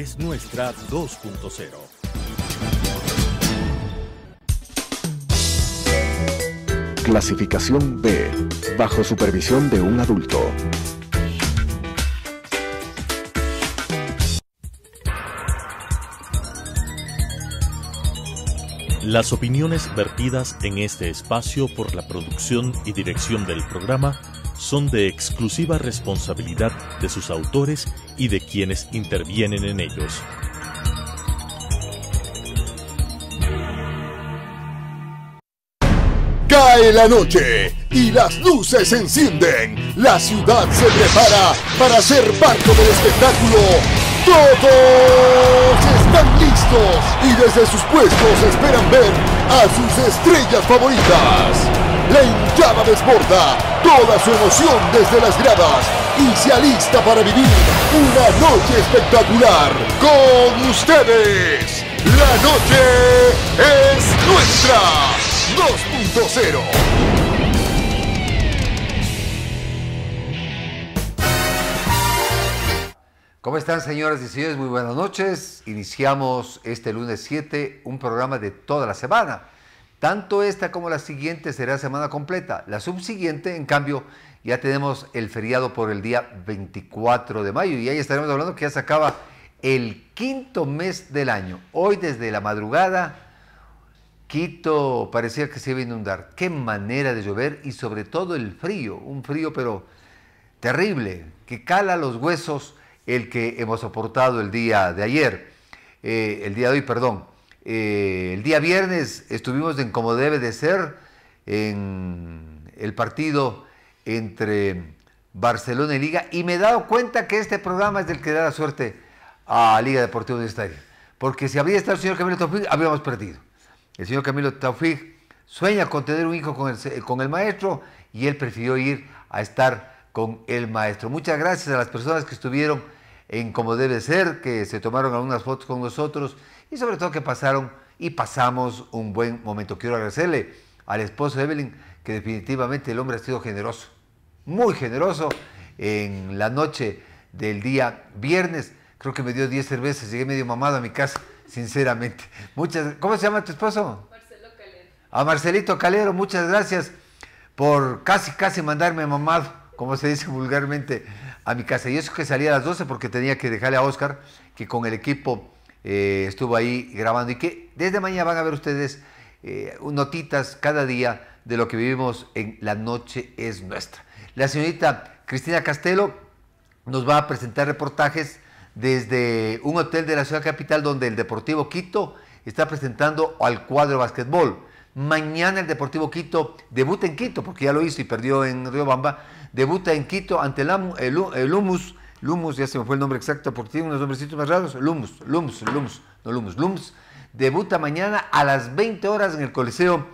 es nuestra 2.0. Clasificación B, bajo supervisión de un adulto. Las opiniones vertidas en este espacio por la producción y dirección del programa son de exclusiva responsabilidad de sus autores y de quienes intervienen en ellos. Cae la noche y las luces se encienden. La ciudad se prepara para ser parte del espectáculo. Todos están listos y desde sus puestos esperan ver a sus estrellas favoritas la hinchada desborda toda su emoción desde las gradas y se alista para vivir una noche espectacular con ustedes. La noche es nuestra 2.0. ¿Cómo están señoras y señores? Muy buenas noches. Iniciamos este lunes 7 un programa de toda la semana. Tanto esta como la siguiente será semana completa. La subsiguiente, en cambio, ya tenemos el feriado por el día 24 de mayo y ahí estaremos hablando que ya se acaba el quinto mes del año. Hoy desde la madrugada, Quito parecía que se iba a inundar. Qué manera de llover y sobre todo el frío, un frío pero terrible, que cala los huesos el que hemos soportado el día de ayer, eh, el día de hoy, perdón. Eh, el día viernes estuvimos en como debe de ser, en el partido entre Barcelona y Liga, y me he dado cuenta que este programa es del que da la suerte a Liga Deportiva Universitaria. Porque si había estado el señor Camilo Taufig, habíamos perdido. El señor Camilo Taufig sueña con tener un hijo con el, con el maestro y él prefirió ir a estar con el maestro. Muchas gracias a las personas que estuvieron en como debe ser, que se tomaron algunas fotos con nosotros y sobre todo que pasaron y pasamos un buen momento. Quiero agradecerle al esposo de Evelyn, que definitivamente el hombre ha sido generoso, muy generoso. En la noche del día viernes, creo que me dio 10 cervezas, llegué medio mamado a mi casa, sinceramente. Muchas, ¿Cómo se llama tu esposo? Marcelo Calero. A Marcelito Calero, muchas gracias por casi, casi mandarme mamado, como se dice vulgarmente, a mi casa. Y eso que salía a las 12 porque tenía que dejarle a Oscar que con el equipo eh, estuvo ahí grabando y que desde mañana van a ver ustedes eh, notitas cada día de lo que vivimos en La Noche es Nuestra. La señorita Cristina Castelo nos va a presentar reportajes desde un hotel de la ciudad capital donde el Deportivo Quito está presentando al cuadro de básquetbol Mañana el Deportivo Quito debuta en Quito, porque ya lo hizo y perdió en Río Bamba, Debuta en Quito ante el, el, el Humus Lumus, ya se me fue el nombre exacto porque tiene unos nombrecitos más raros, Lumus, Lumus, Lumus, no Lumus, Lumus, debuta mañana a las 20 horas en el Coliseo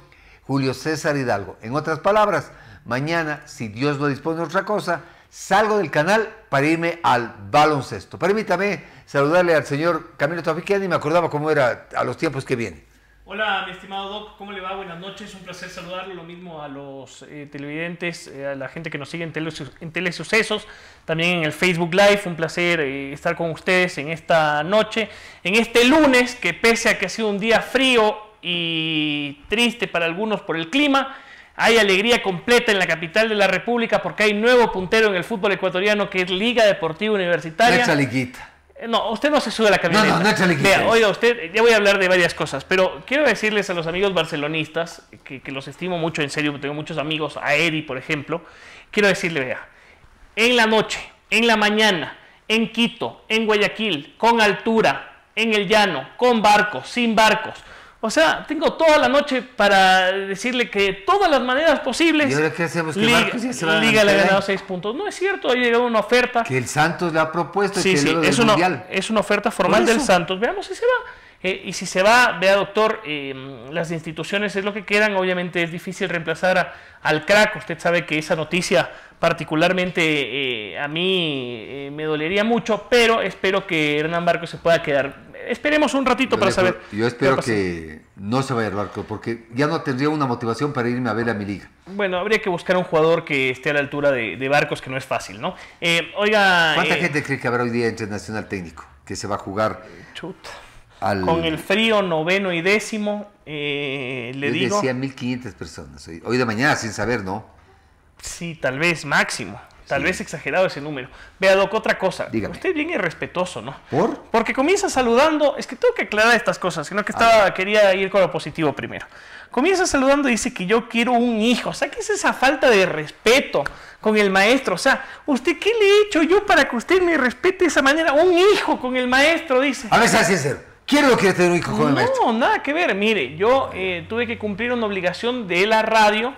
Julio César Hidalgo. En otras palabras, mañana, si Dios no dispone de otra cosa, salgo del canal para irme al baloncesto. Permítame saludarle al señor Camilo Tafiquian me acordaba cómo era a los tiempos que vienen. Hola, mi estimado Doc, ¿cómo le va? Buenas noches, un placer saludarlo. Lo mismo a los eh, televidentes, eh, a la gente que nos sigue en, tele, Telesucesos, también en el Facebook Live. Un placer eh, estar con ustedes en esta noche, en este lunes, que pese a que ha sido un día frío y triste para algunos por el clima, hay alegría completa en la capital de la República porque hay nuevo puntero en el fútbol ecuatoriano que es Liga Deportiva Universitaria. Eh, no, usted no se sube a la camioneta. No, no, no Vea, oiga, usted, ya voy a hablar de varias cosas, pero quiero decirles a los amigos barcelonistas, que, los estimo mucho, en serio, tengo muchos amigos, a Eri, por ejemplo, quiero decirle, vea, en la noche, en la mañana, en Quito, en Guayaquil, con altura, en el llano, con barcos, sin barcos, o sea, tengo toda la noche para decirle que todas las maneras posibles. ¿Y Liga, le ha ganado seis puntos. No es cierto, ha llegado una oferta. Que el Santos le ha propuesto. Sí, sí, es, una, mundial. es una oferta formal del Santos. Veamos si se va. Eh, y si se va, vea doctor, eh, las instituciones es lo que quedan. Obviamente es difícil reemplazar al crack. Usted sabe que esa noticia particularmente eh, a mí me dolería mucho, pero espero que Hernán Barco se pueda quedar esperemos un ratito para saber. Yo espero que no se vaya al barco, porque ya no tendría una motivación para irme a ver a mi liga. Bueno, habría que buscar un jugador que esté a la altura de, barcos, que no es fácil, ¿no? Eh, oiga. ¿Cuánta eh, gente cree que habrá hoy día internacional técnico que se va a jugar? Con el frío noveno y décimo, eh, le yo digo. Decía 1.500 personas hoy de mañana, sin saber, ¿no? Sí, tal vez máximo. Tal vez exagerado ese número. Vea, Doc, otra cosa. Dígame. Usted bien irrespetuoso, ¿no? ¿Por? Porque comienza saludando. Es que tengo que aclarar estas cosas, sino que ah. estaba, quería ir con lo positivo primero. Comienza saludando y dice que yo quiero un hijo. O sea, ¿qué es esa falta de respeto con el maestro? O sea, ¿usted qué le he hecho yo para que usted me respete de esa manera? Un hijo con el maestro, dice. A ver, es sincero. quiero que quiere tener un hijo con el maestro? No, nada que ver. Mire, yo eh, tuve que cumplir una obligación de la radio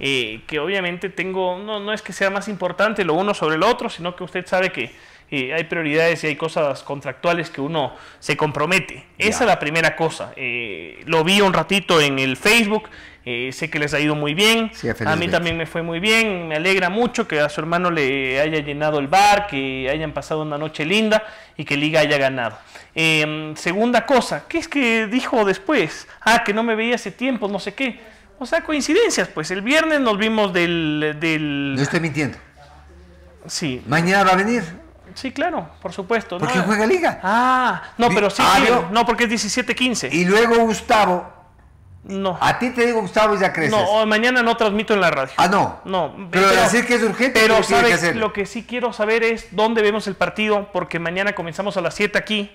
eh, que obviamente tengo, no, es que sea más importante lo uno sobre el otro, sino que usted sabe que eh, hay prioridades y hay cosas contractuales que uno se compromete. Esa es la primera cosa. Eh, lo vi un ratito en el Facebook, sé que les ha ido muy bien, a mí también me fue muy bien, me alegra mucho que a su hermano le haya llenado el bar, que hayan pasado una noche linda y que Liga haya ganado. Em, segunda cosa, ¿qué es que dijo después? Ah, que no me veía hace tiempo, no sé qué. O sea, coincidencias, pues el viernes nos vimos del... del... No estoy mintiendo. Sí. ¿Mañana va a venir? Sí, claro, por supuesto. ¿Porque juega liga? Ah, no, pero sí, ah, no. porque es 17-15. Y luego Gustavo. No. A ti te digo Gustavo y ya creces. No, mañana no transmito en la radio. Ah, no. No. Pero, decir que es urgente. Pero sabes, lo que sí quiero saber es dónde vemos el partido, porque mañana comenzamos a las 7 aquí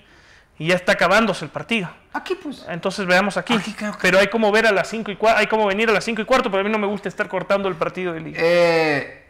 y ya está acabándose el partido. Aquí pues. Entonces veamos aquí. Pero hay como ver a las 5 y cuarto, hay como venir a las 5 y cuarto, pero a mí no me gusta estar cortando el partido de liga. Eh,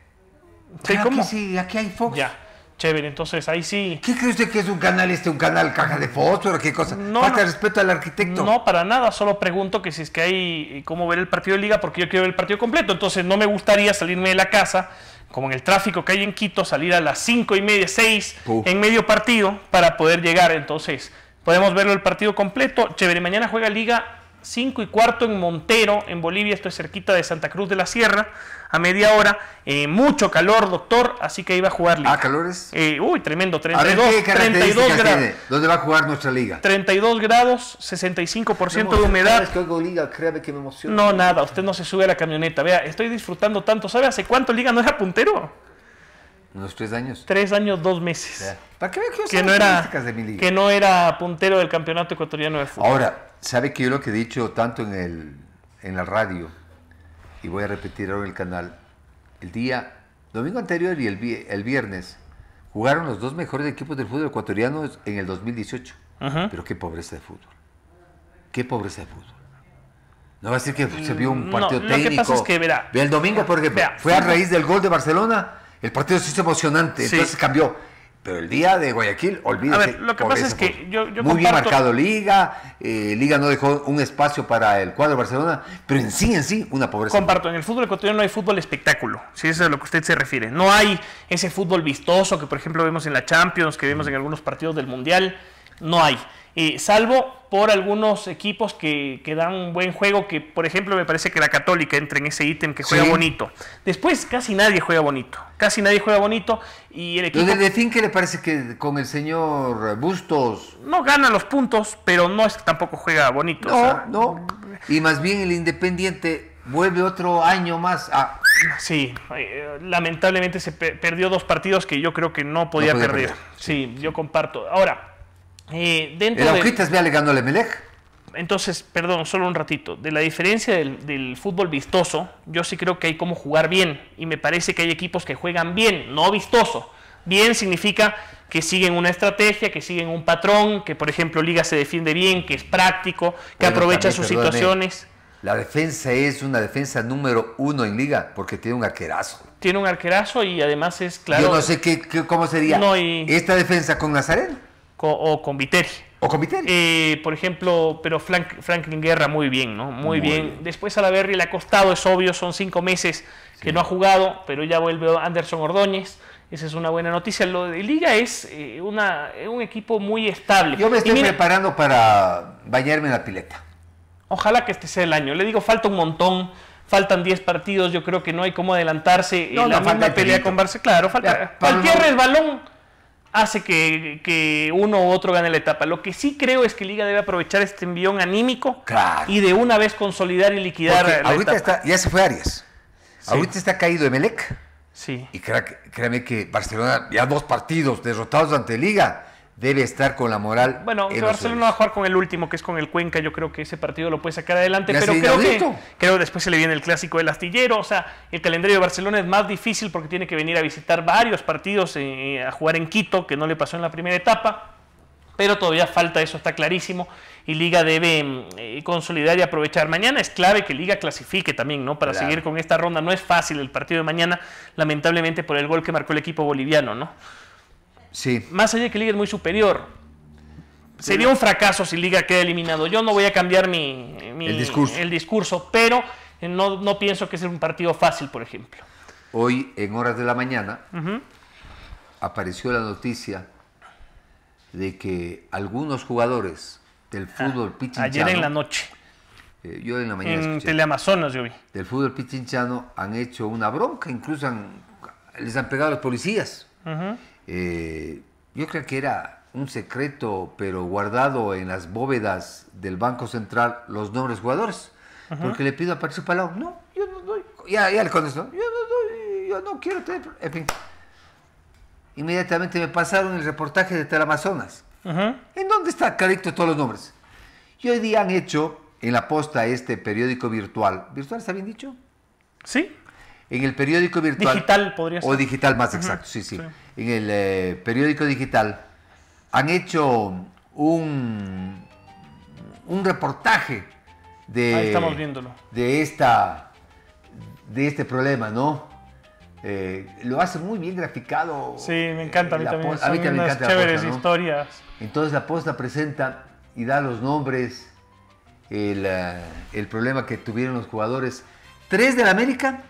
¿Sí, ¿cómo? Aquí sí, aquí hay Fox. Ya. Chévere, entonces ahí sí. ¿Qué cree usted que es un canal este, un canal caja de fósforo, qué cosa? No, Falta respeto al arquitecto. No, para nada, solo pregunto que si es que hay eh, cómo ver el partido de liga, porque yo quiero ver el partido completo, entonces no me gustaría salirme de la casa como en el tráfico que hay en Quito, salir a las cinco y media, 6 en medio partido para poder llegar. Entonces, podemos verlo el partido completo. Chévere, mañana juega Liga 5 y cuarto en Montero, en Bolivia, esto es cerquita de Santa Cruz de la Sierra, a media hora. mucho calor, doctor, así que iba a jugar liga. ¿Ah, calores? uy, tremendo, 32, grados. ¿Dónde va a jugar nuestra liga? 32 grados, 65% de humedad. No, nada, usted no se sube a la camioneta. Vea, estoy disfrutando tanto. ¿Sabe hace cuánto liga no era puntero? Unos tres años. Tres años, dos meses. ¿Para qué que, no era, que no era puntero del campeonato ecuatoriano de fútbol. Ahora, Sabe que yo lo que he dicho tanto en, el, la radio, y voy a repetir ahora en el canal, el día domingo anterior y el, el viernes jugaron los dos mejores equipos del fútbol ecuatoriano en el 2018. Pero qué pobreza de fútbol. Qué pobreza de fútbol. No va a decir que se vio un mm, partido técnico. es que, el domingo, porque fue a raíz del gol de Barcelona, el partido se hizo emocionante, entonces cambió. Pero el día de Guayaquil, olvídese. A ver, lo que pasa es que yo, yo Muy bien marcado Liga, eh, Liga no dejó un espacio para el cuadro Barcelona, pero en sí, en sí, una pobreza. Comparto, en el fútbol ecuatoriano no hay fútbol espectáculo, si eso es a lo que usted se refiere. No hay ese fútbol vistoso que, por ejemplo, vemos en la Champions, que vemos en algunos partidos del Mundial no hay. Eh, salvo por algunos equipos que, que, dan un buen juego, que por ejemplo me parece que la Católica entra en ese ítem que juega bonito. Después casi nadie juega bonito, casi nadie juega bonito y el equipo... de de qué le parece que con el señor Bustos? No gana los puntos, pero no es que tampoco juega bonito. No, no. Y más bien el Independiente vuelve otro año más a... Sí, eh, lamentablemente se perdió dos partidos que yo creo que no podía, perder. sí, yo comparto. Ahora, eh, Entonces, perdón, solo un ratito. De la diferencia del, fútbol vistoso, yo sí creo que hay como jugar bien. Y me parece que hay equipos que juegan bien, no vistoso. Bien significa que siguen una estrategia, que siguen un patrón, que por ejemplo Liga se defiende bien, que es práctico, que aprovecha sus situaciones. La defensa es una defensa número uno en liga porque tiene un arquerazo. Tiene un arquerazo y además es claro. Yo no sé qué, cómo sería esta defensa con Nazareno o con Viteri. O con Viteri. Eh, por ejemplo, pero Frank, Franklin Guerra muy bien, ¿no? Muy, bien. Después a la Berry le ha costado, es obvio, son cinco meses que no ha jugado, pero ya vuelve Anderson Ordóñez. Esa es una buena noticia. Lo de Liga es eh, una, un equipo muy estable. Yo me estoy preparando para bañarme en la pileta. Ojalá que este sea el año. Le digo, falta un montón faltan 10 partidos, yo creo que no hay cómo adelantarse no, en eh, la falta pelea con Barcelona. Claro, falta, cualquier resbalón hace que, uno u otro gane la etapa. Lo que sí creo es que Liga debe aprovechar este envión anímico y de una vez consolidar y liquidar ahorita Está, ya se fue Arias. Ahorita está caído Emelec. Sí. Y créame que Barcelona, ya dos partidos derrotados ante Liga debe estar con la moral. Bueno, Barcelona va a jugar con el último, que es con el Cuenca. Yo creo que ese partido lo puede sacar adelante, pero creo que, creo después se le viene el clásico del astillero. O sea, el calendario de Barcelona es más difícil porque tiene que venir a visitar varios partidos, eh, eh, a jugar en Quito, que no le pasó en la primera etapa. Pero todavía falta, eso está clarísimo. Y Liga debe mm, eh, consolidar y aprovechar. Mañana es clave que Liga clasifique también, ¿no? Para seguir con esta ronda. No es fácil el partido de mañana, lamentablemente por el gol que marcó el equipo boliviano, ¿no? Sí. Más allá de que Liga es muy superior. Sería un fracaso si Liga queda eliminado. Yo no voy a cambiar mi, el, discurso. el, discurso. pero eh, no, pienso que sea un partido fácil, por ejemplo. Hoy, en horas de la mañana, apareció la noticia de que algunos jugadores del ah, fútbol Ayer en la noche. Eh, yo en la mañana. En Teleamazonas yo vi. Del fútbol pichinchano han hecho una bronca, incluso les han pegado a los policías. Eh, yo creo que era un secreto, pero guardado en las bóvedas del Banco Central los nombres jugadores. Porque le pido a Patricio Palau, no, yo no doy, ya, le contestó, yo no doy, yo no quiero tener, en fin. Inmediatamente me pasaron el reportaje de Telamazonas. ¿En dónde está clarito todos los nombres? Y hoy día han hecho en la posta este periódico virtual. ¿Virtual está bien dicho? Sí. En el periódico virtual. Digital podría ser. O digital más exacto, sí. sí en el eh, periódico digital, han hecho un, un reportaje de, de, esta, de este problema, ¿no? Eh, lo hace muy bien graficado. Sí, me encanta, a mí también. Son a mí también unas encanta chéveres historias. Entonces la posta presenta y da los nombres, el, eh, el problema que tuvieron los jugadores. Tres de la América,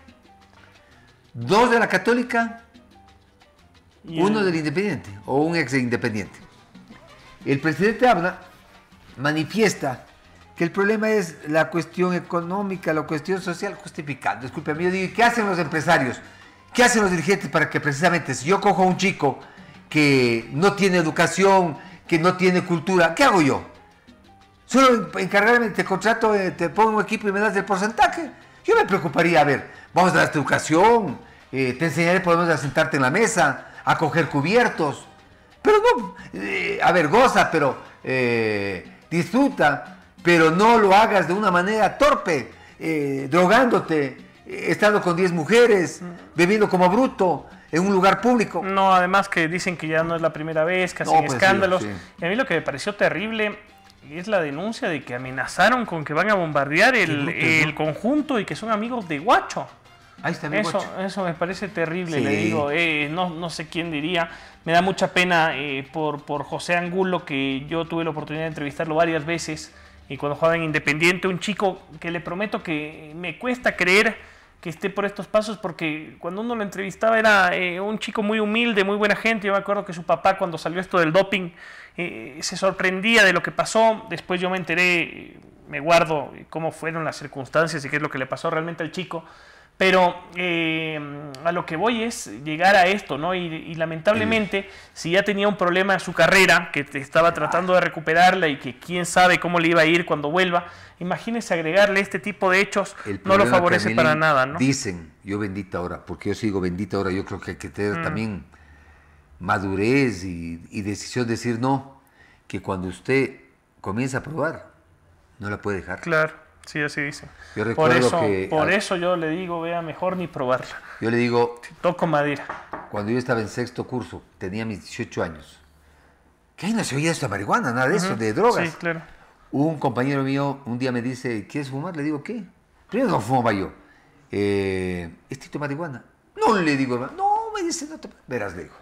dos de la Católica uno del Independiente o un ex Independiente. El presidente habla, manifiesta que el problema es la cuestión económica, la cuestión social, justificando. Disculpe, yo digo, ¿qué hacen los empresarios? ¿Qué hacen los dirigentes para que precisamente si yo cojo a un chico que no tiene educación, que no tiene cultura, ¿qué hago yo? Solo encargarme, te contrato, eh, te pongo un equipo y me das el porcentaje. Yo me preocuparía, a ver, vamos a darte educación, eh, te enseñaré podemos sentarte en la mesa, a coger cubiertos. Pero no, eh, a ver, goza, pero eh, disfruta, pero no lo hagas de una manera torpe, eh, drogándote, estando con 10 mujeres, mm. bebiendo como bruto, en un lugar público. No, además que dicen que ya no es la primera vez, que hacen pues escándalos. a mí lo que me pareció terrible es la denuncia de que amenazaron con que van a bombardear el, el conjunto y que son amigos de Guacho eso, eso me parece terrible, le digo. Eh, no, no sé quién diría. Me da mucha pena eh, por, por José Angulo, que yo tuve la oportunidad de entrevistarlo varias veces. Y cuando jugaba en Independiente, un chico que le prometo que me cuesta creer que esté por estos pasos, porque cuando uno lo entrevistaba era eh, un chico muy humilde, muy buena gente. Yo me acuerdo que su papá, cuando salió esto del doping, se sorprendía de lo que pasó. Después yo me enteré, me guardo cómo fueron las circunstancias y qué es lo que le pasó realmente al chico pero eh, a lo que voy es llegar a esto, ¿no? Y, lamentablemente, si ya tenía un problema en su carrera, que estaba tratando de recuperarla y que quién sabe cómo le iba a ir cuando vuelva, imagínese agregarle este tipo de hechos, no lo favorece para nada, ¿no? Dicen, yo bendita ahora, porque yo sigo bendita ahora, yo creo que hay que tener mm. también madurez y decisión de decir no, que cuando usted comienza a probar, no la puede dejar. Claro. Sí, así dice. recuerdo por eso, que, por eso yo le digo, vea, mejor ni probarla. Yo le digo... Toco madera. Cuando yo estaba en sexto curso, tenía mis 18 años. ¿Qué no se oía esto de marihuana, nada de eso, de drogas. Sí, claro. Un compañero mío un día me dice, ¿quieres fumar? Le digo, ¿qué? Primero no fumaba yo. Eh, tomando marihuana? No le digo, hermano. No, me dice, no Verás, le digo.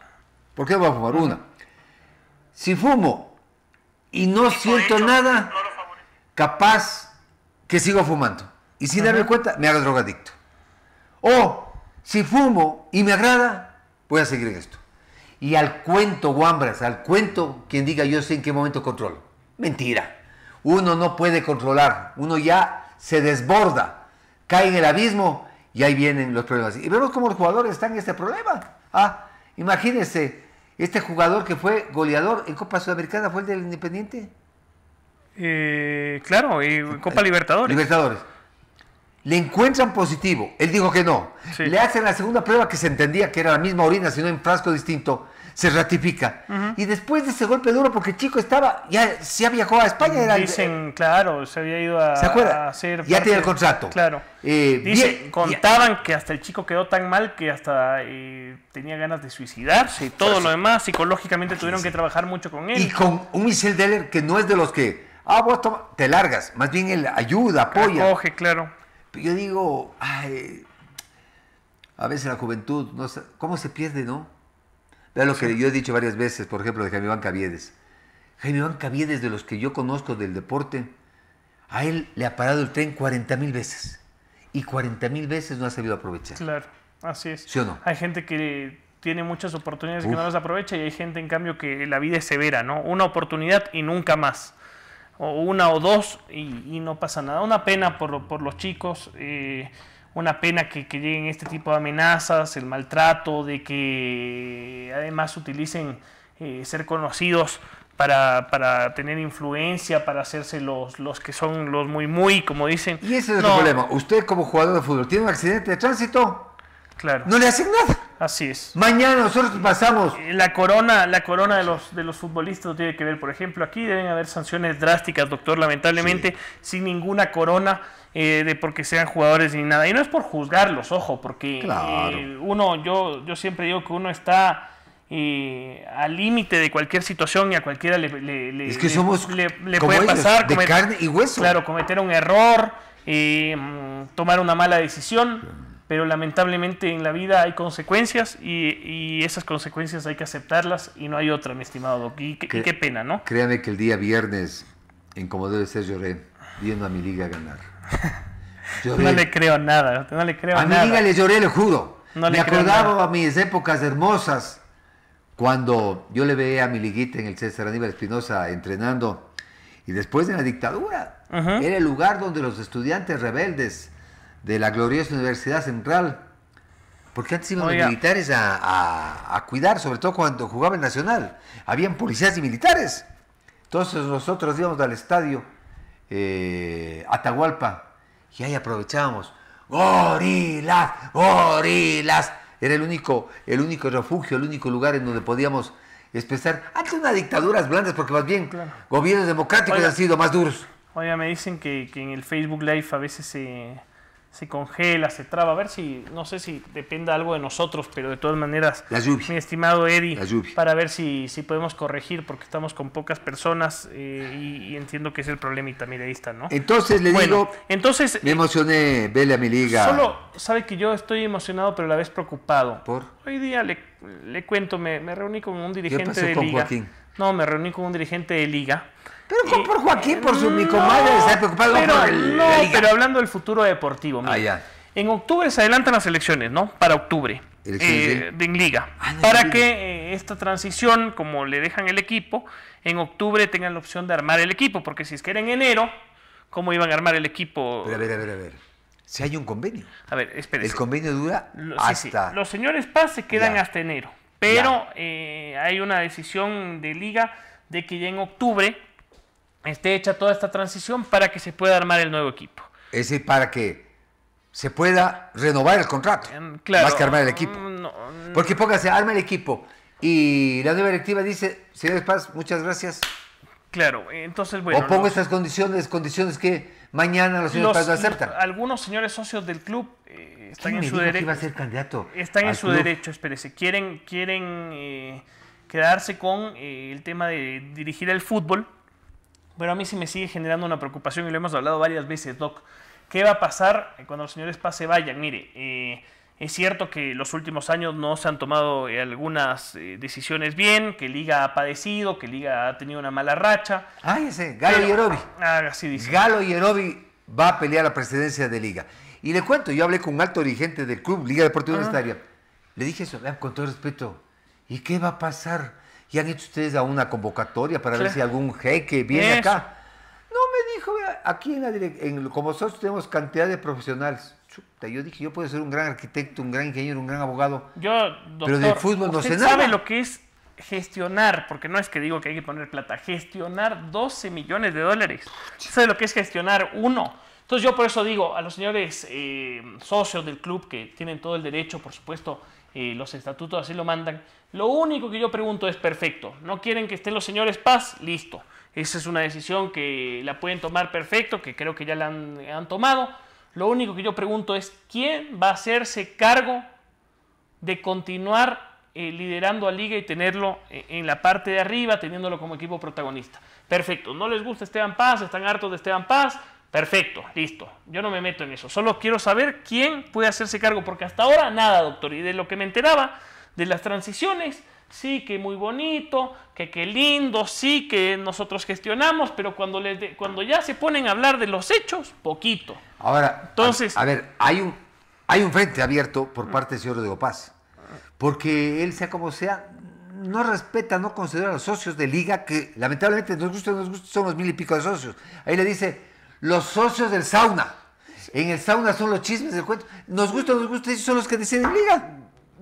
¿Por qué voy a fumar una? Si fumo y no siento nada, capaz que sigo fumando y sin darme cuenta me hago drogadicto. O si fumo y me agrada, voy a seguir en esto. Y al cuento, guambras, al cuento quien diga yo sé en qué momento controlo. Mentira. Uno no puede controlar, uno ya se desborda, cae en el abismo y ahí vienen los problemas. Y vemos cómo los jugadores están en este problema. Ah, imagínense, este jugador que fue goleador en Copa Sudamericana fue el del Independiente. Eh, claro, y Copa eh, Libertadores. Libertadores. Le encuentran positivo. Él dijo que no. Le hacen la segunda prueba que se entendía que era la misma orina, sino en frasco distinto. Se ratifica. Y después de ese golpe duro, porque el chico estaba, ya, se había viajó a España. Dicen, eh, claro, se había ido a, hacer. Ya tenía el contrato. Claro. contaban que hasta el chico quedó tan mal que hasta tenía ganas de suicidarse y todo pues lo demás. Psicológicamente tuvieron que trabajar mucho con él. Y con un Michel Deller que no es de los que Ah, vos te largas. Más bien él ayuda, apoya. claro. Yo digo, a veces la juventud, ¿cómo se pierde, no? Vea lo que yo he dicho varias veces, por ejemplo, de Jaime Iván Caviedes. Jaime Iván Caviedes, de los que yo conozco del deporte, a él le ha parado el tren 40 mil veces. Y 40 mil veces no ha sabido aprovechar. Claro, así es. ¿Sí o no? Hay gente que tiene muchas oportunidades que no las aprovecha y hay gente, en cambio, que la vida es severa, ¿no? Una oportunidad y nunca más o una o dos y, no pasa nada. Una pena por, los chicos, eh, una pena que, que, lleguen este tipo de amenazas, el maltrato, de que además utilicen eh, ser conocidos para, tener influencia, para hacerse los, los que son los muy, muy, como dicen. Y ese es el problema. Usted como jugador de fútbol tiene un accidente de tránsito. Claro. No le hacen nada. Así es. Mañana nosotros pasamos. La corona, la corona de los de los futbolistas tiene que ver, por ejemplo, aquí deben haber sanciones drásticas, doctor, lamentablemente, sin ninguna corona eh, de porque sean jugadores ni nada. Y no es por juzgarlos, ojo, porque eh, uno, yo, yo siempre digo que uno está eh, al límite de cualquier situación y a cualquiera le, le, le, puede pasar y hueso. Claro, cometer un error, eh, mm, tomar una mala decisión pero lamentablemente en la vida hay consecuencias y, esas consecuencias hay que aceptarlas y no hay otra, mi estimado Doc. Y, qué pena, ¿no? Créame que el día viernes, en como debe ser, lloré viendo a mi liga ganar. no le creo nada, no le creo a nada. A mi liga le lloré, le juro. Me acordaba a mis épocas hermosas cuando yo le veía a mi liguita en el César Aníbal Espinosa entrenando y después de la dictadura. Era el lugar donde los estudiantes rebeldes de la gloriosa Universidad Central. Porque antes iban militares a, cuidar, sobre todo cuando jugaba el Nacional. Habían policías y militares. Entonces nosotros íbamos al estadio eh, Atahualpa y ahí aprovechábamos. ¡Gorilas! ¡Gorilas! Era el único, el único refugio, el único lugar en donde podíamos expresar. Antes unas dictaduras blandas, porque más bien gobiernos democráticos han sido más duros. Oiga, me dicen que, que en el Facebook Live a veces se se congela, se traba. A ver si, no sé si dependa algo de nosotros, pero de todas maneras, mi estimado Eddie, para ver si, si podemos corregir, porque estamos con pocas personas eh, y, entiendo que es el problema y está, ¿no? Entonces le digo, entonces, me emocioné, vele a mi liga. Solo sabe que yo estoy emocionado, pero a la vez preocupado. Hoy día le, le cuento, me, me, reuní con un dirigente de liga. No, me reuní con un dirigente de liga pero por Joaquín, por su, mi comadre, está preocupado pero, hablando del futuro deportivo, mira, ah, en octubre se adelantan las elecciones, ¿no? Para octubre. Eh, en liga. Ah, para que eh, esta transición, como le dejan el equipo, en octubre tengan la opción de armar el equipo, porque si es que era en enero, ¿cómo iban a armar el equipo? a ver, a ver, a ver. Si hay un convenio. A ver, espérense. El convenio dura hasta... Los señores Paz se quedan hasta enero, pero eh, hay una decisión de liga de que ya en octubre esté hecha toda esta transición para que se pueda armar el nuevo equipo. Es decir, para que se pueda renovar el contrato, em, claro, más que armar el equipo. Mm, no, mm. Porque póngase, arma el equipo y la nueva directiva dice, señores Paz, muchas gracias. Claro, entonces bueno. O pongo estas condiciones, condiciones que mañana los señores Paz lo aceptan. Algunos señores socios del club eh, están en su derecho. iba a ser candidato? Están en su derecho, espérese. Quieren, quieren eh, quedarse con eh, el tema de dirigir el fútbol pero a mí sí me sigue generando una preocupación y lo hemos hablado varias veces, Doc. ¿Qué va a pasar cuando los señores Paz se vayan? Mire, eh, es cierto que los últimos años no se han tomado eh, algunas eh, decisiones bien, que Liga ha padecido, que Liga ha tenido una mala racha. Ah, ese, Galo Yerobi. Ah, ah, así dice. Galo Yerobi va a pelear la presidencia de Liga. Y le cuento, yo hablé con un alto dirigente del club Liga Deportiva Universitaria. Le dije eso, con todo respeto, ¿y qué va a pasar? ¿y han hecho ustedes a una convocatoria para ver si algún jeque viene acá? No, me dijo, aquí en la en, como nosotros tenemos cantidad de profesionales. yo dije, yo puedo ser un gran arquitecto, un gran ingeniero, un gran abogado. Yo, doctor, pero del fútbol no sé sabe lo que es gestionar, porque no es que digo que hay que poner plata, gestionar 12 millones de dólares. ¿Sabe lo que es gestionar uno? Entonces yo por eso digo a los señores eh, socios del club que tienen todo el derecho, por supuesto, eh, los estatutos así lo mandan. Lo único que yo pregunto es perfecto. ¿No quieren que estén los señores Paz? Listo. Esa es una decisión que la pueden tomar perfecto, que creo que ya la han, tomado. Lo único que yo pregunto es quién va a hacerse cargo de continuar eh, liderando a Liga y tenerlo eh, en la parte de arriba, teniéndolo como equipo protagonista. Perfecto, no les gusta Esteban Paz, están hartos de Esteban Paz, Perfecto, listo. Yo no me meto en eso. Solo quiero saber quién puede hacerse cargo, porque hasta ahora nada, doctor. Y de lo que me enteraba, de las transiciones, sí, que muy bonito, que qué lindo, sí, que nosotros gestionamos, pero cuando, les cuando ya se ponen a hablar de los hechos, poquito. Ahora, entonces... A, ver, hay un, hay un frente abierto por mm. parte del señor de Paz, porque él, sea como sea, no respeta, no considera a los socios de liga, que lamentablemente nos gusta, nos gusta, son mil y pico de socios. Ahí le dice los socios del sauna. En el sauna son los chismes del cuento. Nos gusta, nos gusta, ¿Y son los que deciden liga.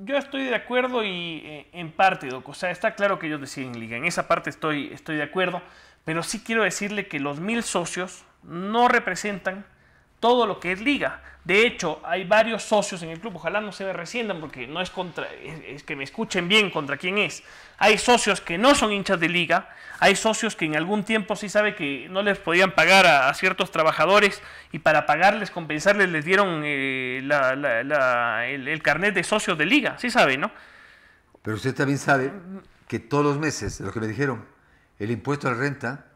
Yo estoy de acuerdo y eh, en parte, O sea, está claro que ellos deciden liga. En esa parte estoy, estoy de acuerdo. Pero sí quiero decirle que los mil socios no representan todo lo que es liga. De hecho, hay varios socios en el club, ojalá no se me resientan porque no es contra, es, que me escuchen bien contra quién es. Hay socios que no son hinchas de liga, hay socios que en algún tiempo sí sabe que no les podían pagar a, ciertos trabajadores y para pagarles, compensarles, les dieron eh, el, carnet de socios de liga, sí sabe, ¿no? Pero usted también sabe que todos los meses, lo que me dijeron, el impuesto a la renta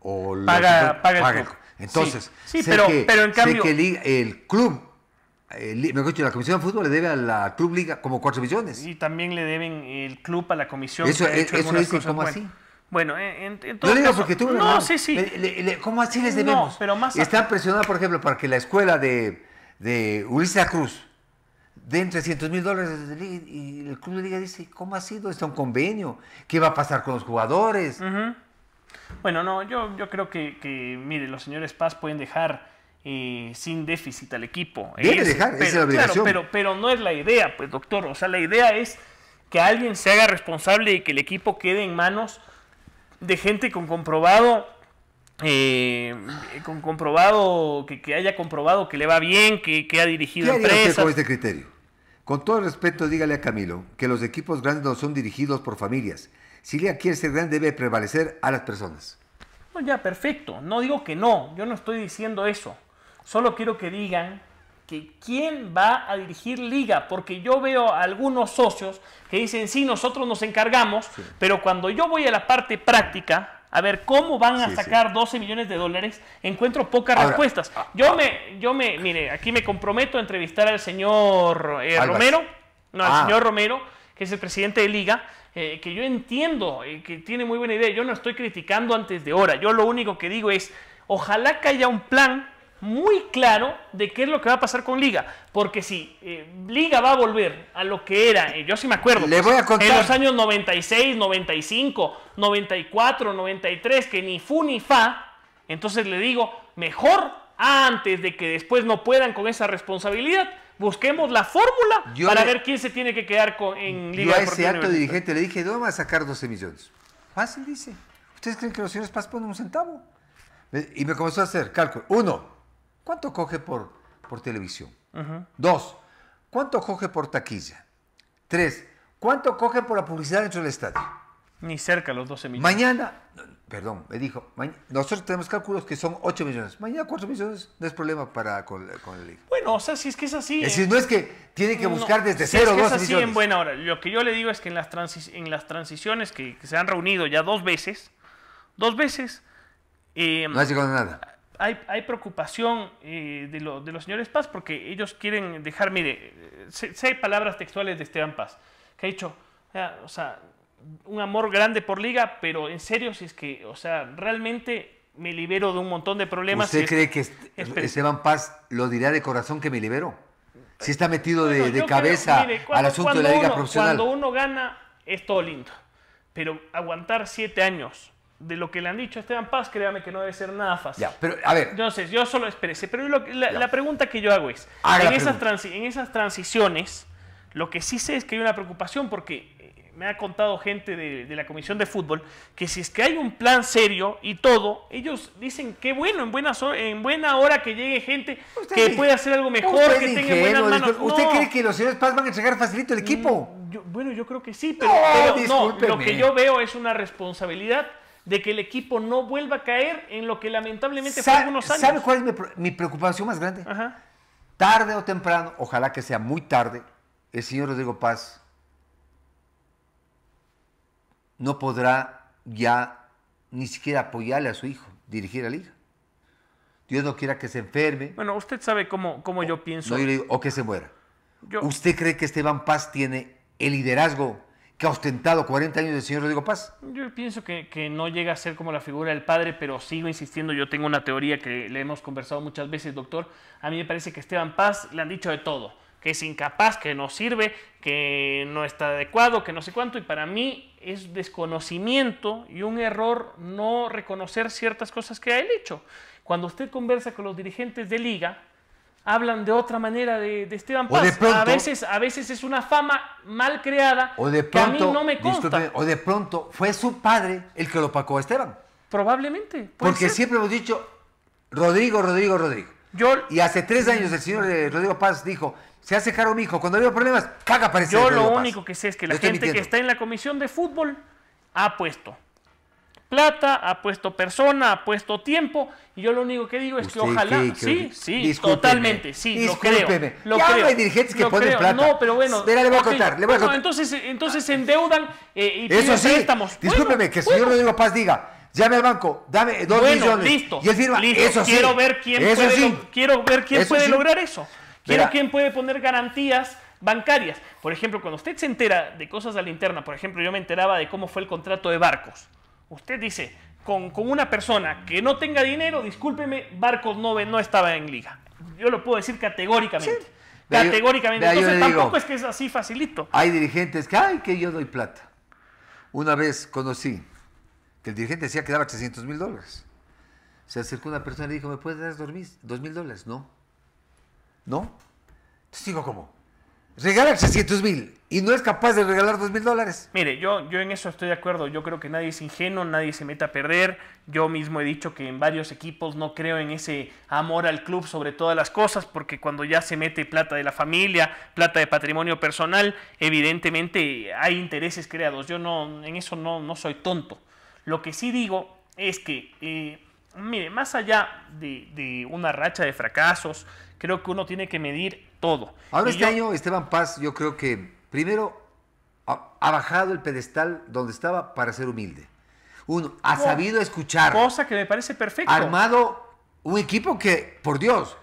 o paga, paga, entonces, sí, pero, en cambio. Sé que el, club, la Comisión de Fútbol le debe a la Club Liga como cuatro millones. Y también le deben el club a la Comisión. Eso, es, eso es así? Bueno, en, digo porque tú. No, sí, sí. ¿Cómo así les debemos? No, pero más. Están presionados, por ejemplo, para que la escuela de, de Ulises Cruz den 300 mil dólares y el club de liga dice, ¿cómo ha sido? Está un convenio. ¿Qué va a pasar con los jugadores? Ajá. Bueno, no, yo, creo que, mire, los señores Paz pueden dejar eh, sin déficit al equipo. dejar, pero, Claro, pero, pero no es la idea, pues, doctor. O sea, la idea es que alguien se haga responsable y que el equipo quede en manos de gente con comprobado eh, con comprobado, que, haya comprobado que le va bien, que, ha dirigido ¿Qué con este criterio? Con todo respeto, dígale a Camilo que los equipos grandes no son dirigidos por familias, si Liga quiere ser este grande, debe prevalecer a las personas. No, ya, perfecto. No digo que no, yo no estoy diciendo eso. Solo quiero que digan que quién va a dirigir liga, porque yo veo a algunos socios que dicen, sí, nosotros nos encargamos, pero cuando yo voy a la parte práctica, a ver cómo van a sacar 12 millones de dólares, encuentro pocas respuestas. Ah, yo ah. me, yo me, mire, aquí me comprometo a entrevistar al señor eh, Romero, al ah. señor Romero, que es el presidente de liga, eh, que yo entiendo, y que tiene muy buena idea. Yo no estoy criticando antes de hora. Yo lo único que digo es, ojalá que haya un plan muy claro de qué es lo que va a pasar con Liga. Porque si eh, Liga va a volver a lo que era, yo sí me acuerdo, pues, en los años 96, 95, 94, 93, que ni fu ni fa, entonces le digo, mejor antes de que después no puedan con esa responsabilidad, busquemos la fórmula para ver quién se tiene que quedar con, en Liga Yo a ese alto dirigente le dije, ¿dónde vamos a sacar 12 millones? Fácil, dice. ¿Ustedes creen que los señores Paz ponen un centavo? Y me comenzó a hacer cálculo. Uno, ¿cuánto coge por, por televisión? Dos, ¿cuánto coge por taquilla? Tres, ¿cuánto coge por la publicidad dentro del estadio? Ni cerca los 12 millones. Mañana, perdón, me dijo, nosotros tenemos cálculos que son 8 millones, mañana 4 millones no es problema para con, el Bueno, o sea, si es que es así... Es ¿eh? decir, no es que tiene que buscar desde cero, es que es así en buena hora. Lo que yo le digo es que en las, transiciones que, se han reunido ya dos veces, dos veces... Eh, no ha llegado nada. Hay, preocupación eh, de, los señores Paz porque ellos quieren dejar, mire, seis palabras textuales de Esteban Paz, que ha dicho, ah, o sea un amor grande por Liga, pero en serio, si es que, o sea, realmente me libero de un montón de problemas. ¿Usted cree que Esteban Paz lo dirá de corazón que me libero? Si está metido de, cabeza al asunto de la Liga Profesional. Cuando uno gana, es todo lindo. Pero aguantar siete años de lo que le han dicho a Esteban Paz, créame que no debe ser nada fácil. pero Entonces, yo solo esperé, Pero la, pregunta que yo hago es: en esas, en esas transiciones, lo que sí sé es que hay una preocupación porque me ha contado gente de, la Comisión de Fútbol que si es que hay un plan serio y todo, ellos dicen que bueno, en buena, hora que llegue gente que puede pueda hacer algo mejor, que tenga buenas manos. ¿Usted cree que los señores Paz van a entregar facilito el mm, equipo? bueno, yo creo que sí, pero, lo que yo veo es una responsabilidad de que el equipo no vuelva a caer en lo que lamentablemente fue algunos años. ¿Sabe cuál es mi, preocupación más grande? Tarde o temprano, ojalá que sea muy tarde, el señor Rodrigo Paz no podrá ya ni siquiera apoyarle a su hijo, dirigir al hijo. Dios no quiera que se enferme. Bueno, usted sabe cómo, yo pienso. o que se muera. ¿Usted cree que Esteban Paz tiene el liderazgo que ha ostentado 40 años del señor Rodrigo Paz? Yo pienso que, que, no llega a ser como la figura del padre, pero sigo insistiendo, yo tengo una teoría que le hemos conversado muchas veces, doctor. A mí me parece que Esteban Paz le han dicho de todo que es incapaz, que no sirve, que no está adecuado, que no sé cuánto. Y para mí es desconocimiento y un error no reconocer ciertas cosas que ha hecho. Cuando usted conversa con los dirigentes de liga, hablan de otra manera de, Esteban Paz. a, veces, a veces es una fama mal creada que a mí no me consta. O de pronto fue su padre el que lo pacó a Esteban. Probablemente. Porque siempre hemos dicho, Rodrigo, Rodrigo, Rodrigo. y hace tres años el señor eh, Rodrigo Paz dijo, se hace caro mi hijo. Cuando veo problemas, paga para Yo lo único que sé es que la gente que está en la comisión de fútbol ha puesto plata, ha puesto persona, ha puesto tiempo. Y yo lo único que digo es que ojalá. sí, sí, totalmente. Sí, discúlpeme. Lo creo, lo creo, hay dirigentes que ponen plata. No, pero bueno. le voy a contar. entonces, entonces se endeudan eh, y Eso sí, préstamos. Discúlpeme, que el señor Rodrigo Paz diga. Llame al banco, dame dos millones. Listo, y él firma. Listo. Eso sí. Quiero ver quién puede, quiero ver quién puede lograr eso. ¿quién puede poner garantías bancarias? Por ejemplo, cuando usted se entera de cosas de la interna, por ejemplo, yo me enteraba de cómo fue el contrato de barcos. Usted dice, con, con una persona que no tenga dinero, discúlpeme, barcos no, no estaba en liga. Yo lo puedo decir categóricamente. categóricamente. Entonces tampoco es que es así facilito. Hay dirigentes que, ay, que yo doy plata. Una vez conocí que el dirigente decía que daba 300 mil dólares. Se acercó una persona y dijo, ¿me puedes dar dos mil dólares? No. ¿no? Entonces digo, ¿cómo? Regala 600 mil y no es capaz de regalar dos mil dólares. Mire, yo, yo en eso estoy de acuerdo. Yo creo que nadie es ingenuo, nadie se mete a perder. Yo mismo he dicho que en varios equipos no creo en ese amor al club sobre todas las cosas, porque cuando ya se mete plata de la familia, plata de patrimonio personal, evidentemente hay intereses creados. Yo no, en eso no, no soy tonto. Lo que sí digo es que eh, mire, más allá de, una racha de fracasos, creo que uno tiene que medir todo. Ahora este año, Esteban Paz, yo creo que primero ha, bajado el pedestal donde estaba para ser humilde. Uno, ha sabido escuchar. Cosa que me parece perfecta. Armado un equipo que, por Dios,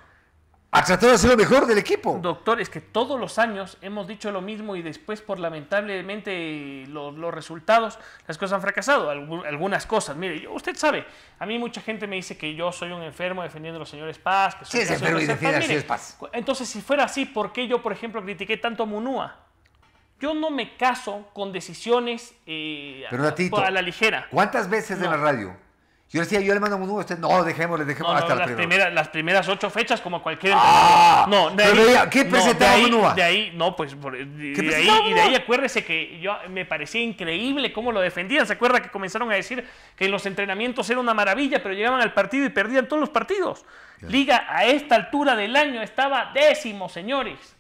ha tratado de ser lo mejor del equipo. Doctor, es que todos los años hemos dicho lo mismo y después, por lamentablemente, los, resultados, las cosas han fracasado. algunas cosas. Mire, usted sabe, a mí mucha gente me dice que yo soy un enfermo defendiendo a los señores Paz. Que sí, es enfermo y defiende a los Paz. Entonces, si fuera así, ¿por qué yo, por ejemplo, critiqué tanto a Munúa? Yo no me caso con decisiones eh, a, la ligera. ¿Cuántas veces en la radio yo decía, yo le mando un usted no, dejémosle, dejemos hasta no, las, primeras, las primeras ocho fechas, como cualquier. ¡Ah! No, de ahí, ¿Qué presentaba no, no, pues. y de ahí acuérdese que yo, me parecía increíble cómo lo defendían. ¿Se acuerda que comenzaron a decir que los entrenamientos era una maravilla, pero llegaban al partido y perdían todos los partidos? Liga a esta altura del año estaba décimo, señores.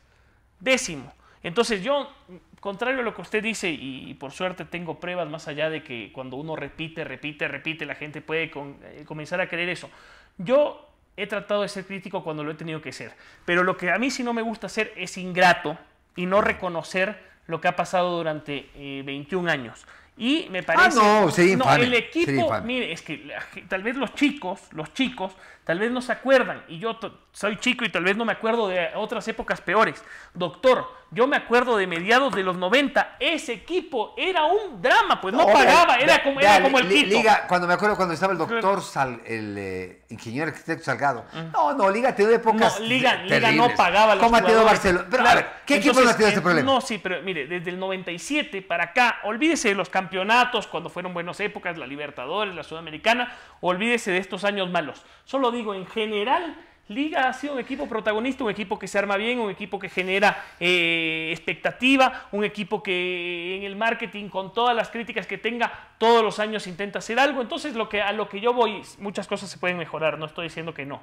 Décimo. Entonces yo contrario a lo que usted dice, y, por suerte tengo pruebas más allá de que cuando uno repite, repite, repite, la gente puede eh, comenzar a creer eso. Yo he tratado de ser crítico cuando lo he tenido que ser, pero lo que a mí sí no me gusta hacer es ingrato y no reconocer lo que ha pasado durante 21 eh, años. Y me ah, parece. Ah, no, sí, el equipo. mire, es que tal vez los chicos, los chicos Tal vez no se acuerdan, y yo soy chico y tal vez no me acuerdo de otras épocas peores. Doctor, yo me acuerdo de mediados de los 90, ese equipo era un drama, pues no pagaba, era, como, era como, el Liga, cuando me acuerdo cuando estaba el doctor, Sal, el eh, ingeniero arquitecto Salgado. No, no, Liga te dio épocas. No, Liga, Liga no pagaba. Los ¿Cómo ha tenido Barcelona? Pero ¿qué equipo no ha tenido este problema? No, sí, pero mire, desde el 97 para acá, olvídese de los campeonatos cuando fueron buenas épocas, la Libertadores, la Sudamericana, olvídese de estos años malos. Solo digo, en general, Liga ha sido un equipo protagonista, un equipo que se arma bien, un equipo que genera eh, expectativa, un equipo que en el marketing, con todas las críticas que tenga, todos los años intenta hacer algo. Entonces, lo que, a lo que yo voy, muchas cosas se pueden mejorar, no estoy diciendo que no.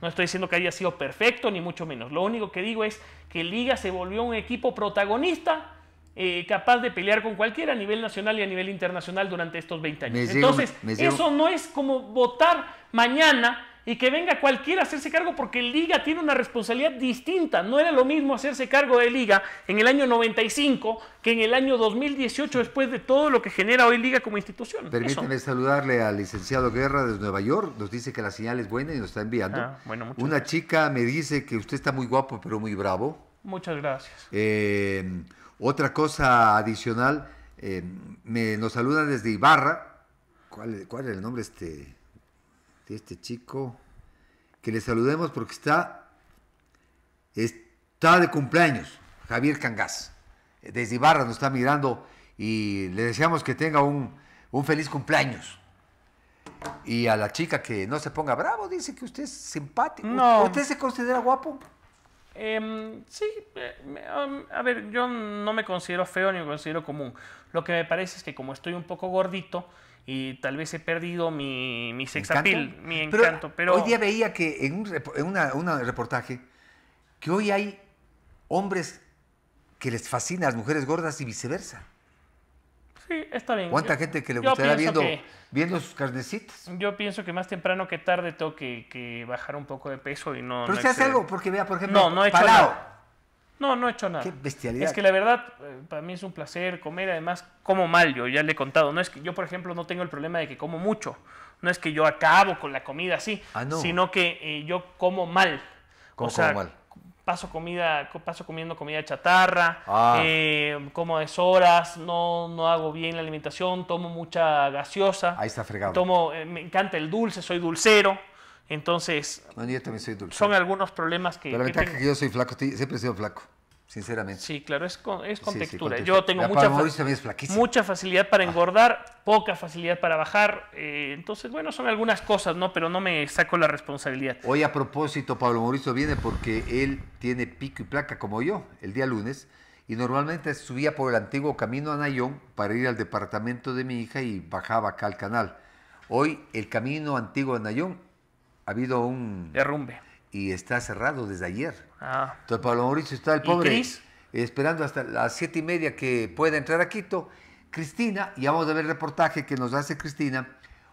No estoy diciendo que haya sido perfecto, ni mucho menos. Lo único que digo es que Liga se volvió un equipo protagonista, eh, capaz de pelear con cualquiera a nivel nacional y a nivel internacional durante estos 20 años. Entonces, eso no es como votar mañana y que venga cualquiera a hacerse cargo porque Liga tiene una responsabilidad distinta. No era lo mismo hacerse cargo de Liga en el año 95 que en el año 2018 después de todo lo que genera hoy Liga como institución. Permítanme saludarle al licenciado Guerra desde Nueva York. Nos dice que la señal es buena y nos está enviando. Ah, una chica me dice que usted está muy guapo pero muy bravo. Muchas gracias. Eh, otra cosa adicional, eh, nos saluda desde Ibarra. ¿Cuál, ¿Cuál es el nombre este? este chico, que le saludemos porque está, está de cumpleaños, Javier Cangás. Desde Ibarra nos está mirando y le deseamos que tenga un, feliz cumpleaños. Y a la chica que no se ponga bravo, dice que usted es simpático. ¿Usted se considera guapo? Em, sí, eh, um, a ver, yo no me considero feo ni me considero común. Lo que me parece es que como estoy un poco gordito, y tal vez he perdido mi, mi sexapil, mi encanto. Pero, Hoy día veía que en un reportaje que hoy hay hombres que les fascinan a las mujeres gordas y viceversa. Sí, está bien. ¿Cuánta gente que le gustará viendo, viendo sus carnecitas? Yo pienso que más temprano que tarde tengo que, bajar un poco de peso y no. Pero si hace algo, porque vea, por ejemplo, no, no he no, no he hecho nada. Qué bestialidad. Es que la verdad, eh, para mí es un placer comer. Además, como mal, yo ya le he contado. No es que yo, por ejemplo, no tengo el problema de que como mucho. No es que yo acabo con la comida así, ah, sino que eh, yo como mal. como mal? Paso, comida, paso comiendo comida chatarra, ah. eh, como a deshoras, no, no hago bien la alimentación, tomo mucha gaseosa. Ahí está fregado. Tomo, me encanta el dulce, soy dulcero. Entonces, son algunos problemas que... la que yo soy flaco, siempre he sido flaco, sinceramente. Sí, claro, es con, textura. yo tengo mucha, mucha facilidad para ah. engordar, poca facilidad para bajar. Eh, entonces, bueno, son algunas cosas, ¿no? Pero no me saco la responsabilidad. Hoy a propósito, Pablo Mauricio viene porque él tiene pico y placa como yo, el día lunes y normalmente subía por el antiguo camino a Nayón para ir al departamento de mi hija y bajaba acá al canal. Hoy el camino antiguo a Nayón ha habido un... Derrumbe. Y está cerrado desde ayer. Ah. Entonces Pablo Mauricio está el pobre. Esperando hasta las siete y media que pueda entrar a Quito. Cristina, y vamos a ver el reportaje que nos hace Cristina.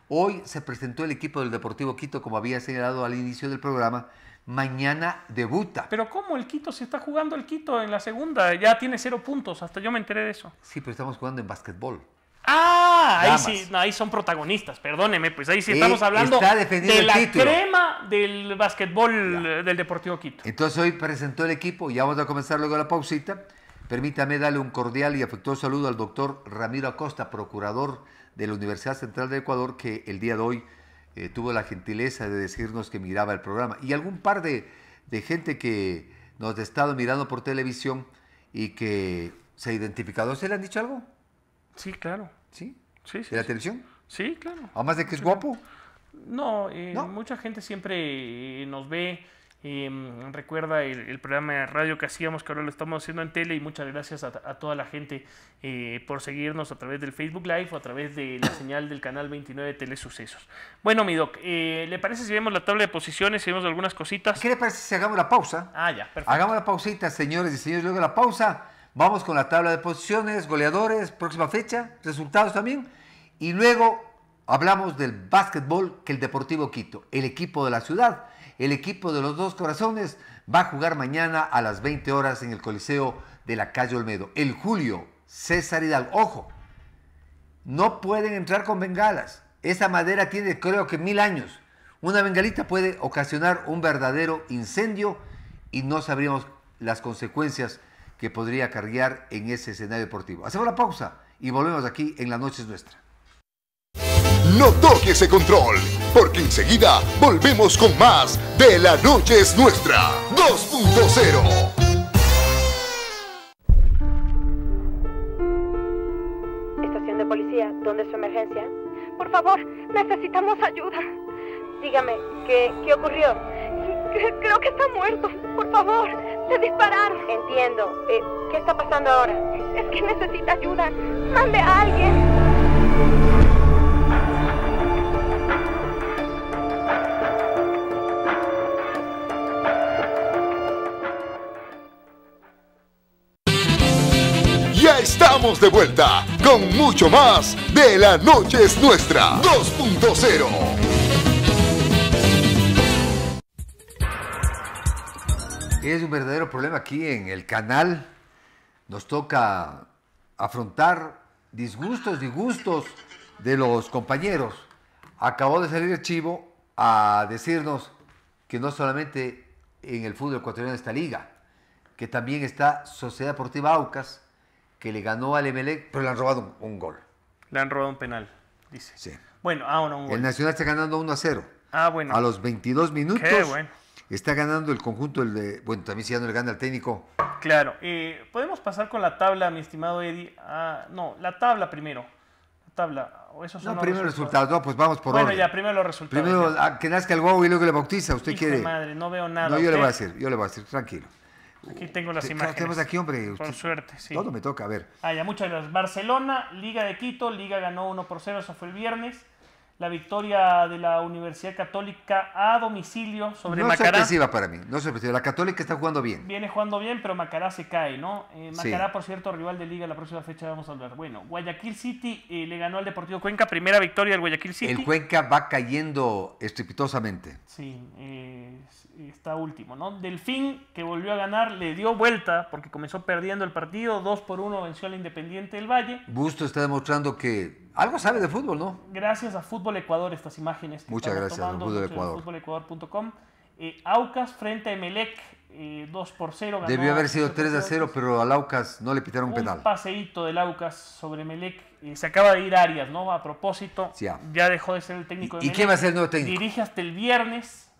Hoy se presentó el equipo del Deportivo Quito, como había señalado al inicio del programa. Mañana debuta. Pero ¿cómo el Quito se está jugando el Quito en la segunda? Ya tiene cero puntos, hasta yo me enteré de eso. Sí, pero estamos jugando en básquetbol. Ah, ahí sí, ahí son protagonistas, perdóneme, pues ahí sí estamos hablando de la crema del básquetbol eh, del Deportivo Quito. Entonces hoy presentó el equipo, ya vamos a comenzar luego la pausita. Permítame darle un cordial y afectuoso saludo al doctor Ramiro Acosta, procurador de la Universidad Central de Ecuador, que el día de hoy eh, tuvo la gentileza de decirnos que miraba el programa. Y algún par de, de gente que nos ha estado mirando por televisión y que se ha identificado. ¿Se le han dicho algo? Sí, claro. ¿Sí? Sí, de la televisión? Sí, claro. Además de que es guapo. Eh, no, mucha gente siempre eh, nos ve. Em, recuerda el, programa de radio que hacíamos, que ahora lo estamos haciendo en tele, y muchas gracias a, toda la gente eh, por seguirnos a través del Facebook Live o a través de la señal del canal 29 de Telesucesos. Bueno, mi doc, ¿le parece si vemos la tabla de posiciones, si vemos algunas cositas? ¿Qué le parece si hagamos la pausa? Ah, ya, perfecto. Hagamos la pausita, señores y señores, luego la pausa. Vamos con la tabla de posiciones, goleadores, próxima fecha, resultados también. Y luego hablamos del básquetbol que el Deportivo Quito, el equipo de la ciudad, el equipo de los dos corazones, va a jugar mañana a las 20 horas en el Coliseo de la calle Olmedo. El Julio, César Hidalgo. Ojo, no pueden entrar con bengalas. Esa madera tiene creo que mil años. Una bengalita puede ocasionar un verdadero incendio y no sabríamos las consecuencias que podría carguear en ese escenario deportivo. Hacemos la pausa y volvemos aquí en La Noche es Nuestra. No toque ese control, porque enseguida volvemos con más de La Noche es Nuestra 2.0. Estación de policía, ¿dónde es su emergencia? Por favor, necesitamos ayuda. Dígame, ¿qué, qué ocurrió? Creo que está muerto. Por favor, le dispararon. Entiendo. Eh, ¿Qué está pasando ahora? Es que necesita ayuda. Mande a alguien. Ya estamos de vuelta con mucho más de La Noche es Nuestra 2.0. Es un verdadero problema aquí en el canal. Nos toca afrontar disgustos, disgustos de los compañeros. Acabó de salir el chivo a decirnos que no solamente en el fútbol ecuatoriano está Liga, que también está Sociedad Deportiva Aucas, que le ganó al Emelec, pero le han robado un, gol. Le han robado un penal, dice. Sí. Bueno, ah, no, un gol. El Nacional está ganando 1 a 0. Ah, bueno. A los 22 minutos. Qué bueno está ganando el conjunto, el de, bueno, también si ya no le gana el técnico. Claro, podemos pasar con la tabla, mi estimado Eddie. Ah, no, la tabla primero. La tabla. Esos son no, primero los resultados. No, pues vamos por bueno, Bueno, ya, primero los resultados. Primero que nazca el guau y luego le bautiza. Usted quiere. madre, no veo nada. No, yo le voy a decir, yo le voy a hacer, tranquilo. Aquí tengo las imágenes. Tenemos aquí, hombre. Con suerte, sí. Todo me toca, a ver. Ah, ya, muchas gracias. Barcelona, Liga de Quito, Liga ganó 1 por 0, eso fue el viernes la victoria de la Universidad Católica a domicilio sobre Macará. No sorpresiva para mí, no sorpresiva. La Católica está jugando bien. Viene jugando bien, pero Macará se cae, ¿no? Eh, Macará, por cierto, rival de liga la próxima fecha vamos a hablar. Bueno, Guayaquil City eh, le ganó al Deportivo Cuenca, primera victoria del Guayaquil City. El Cuenca va cayendo estrepitosamente. Sí, eh, está último, ¿no? Delfín, que volvió a ganar, le dio vuelta porque comenzó perdiendo el partido, dos por uno venció al Independiente del Valle. Busto está demostrando que algo sabe de fútbol, ¿no? Gracias a fútbol Fútbol Ecuador estas imágenes. Muchas gracias, tomando, Fútbol Ecuador. Eh, Aucas frente a Emelec, 2 eh, por 0. Debió haber sido 3 a 0, pero al Aucas no le pitaron un penal. Un paseíto del Aucas sobre Emelec. Eh, se acaba de ir Arias, ¿no? A propósito, ya. dejó de ser el técnico. ¿Y, quién ¿y qué va a ser el nuevo técnico? Dirige hasta el viernes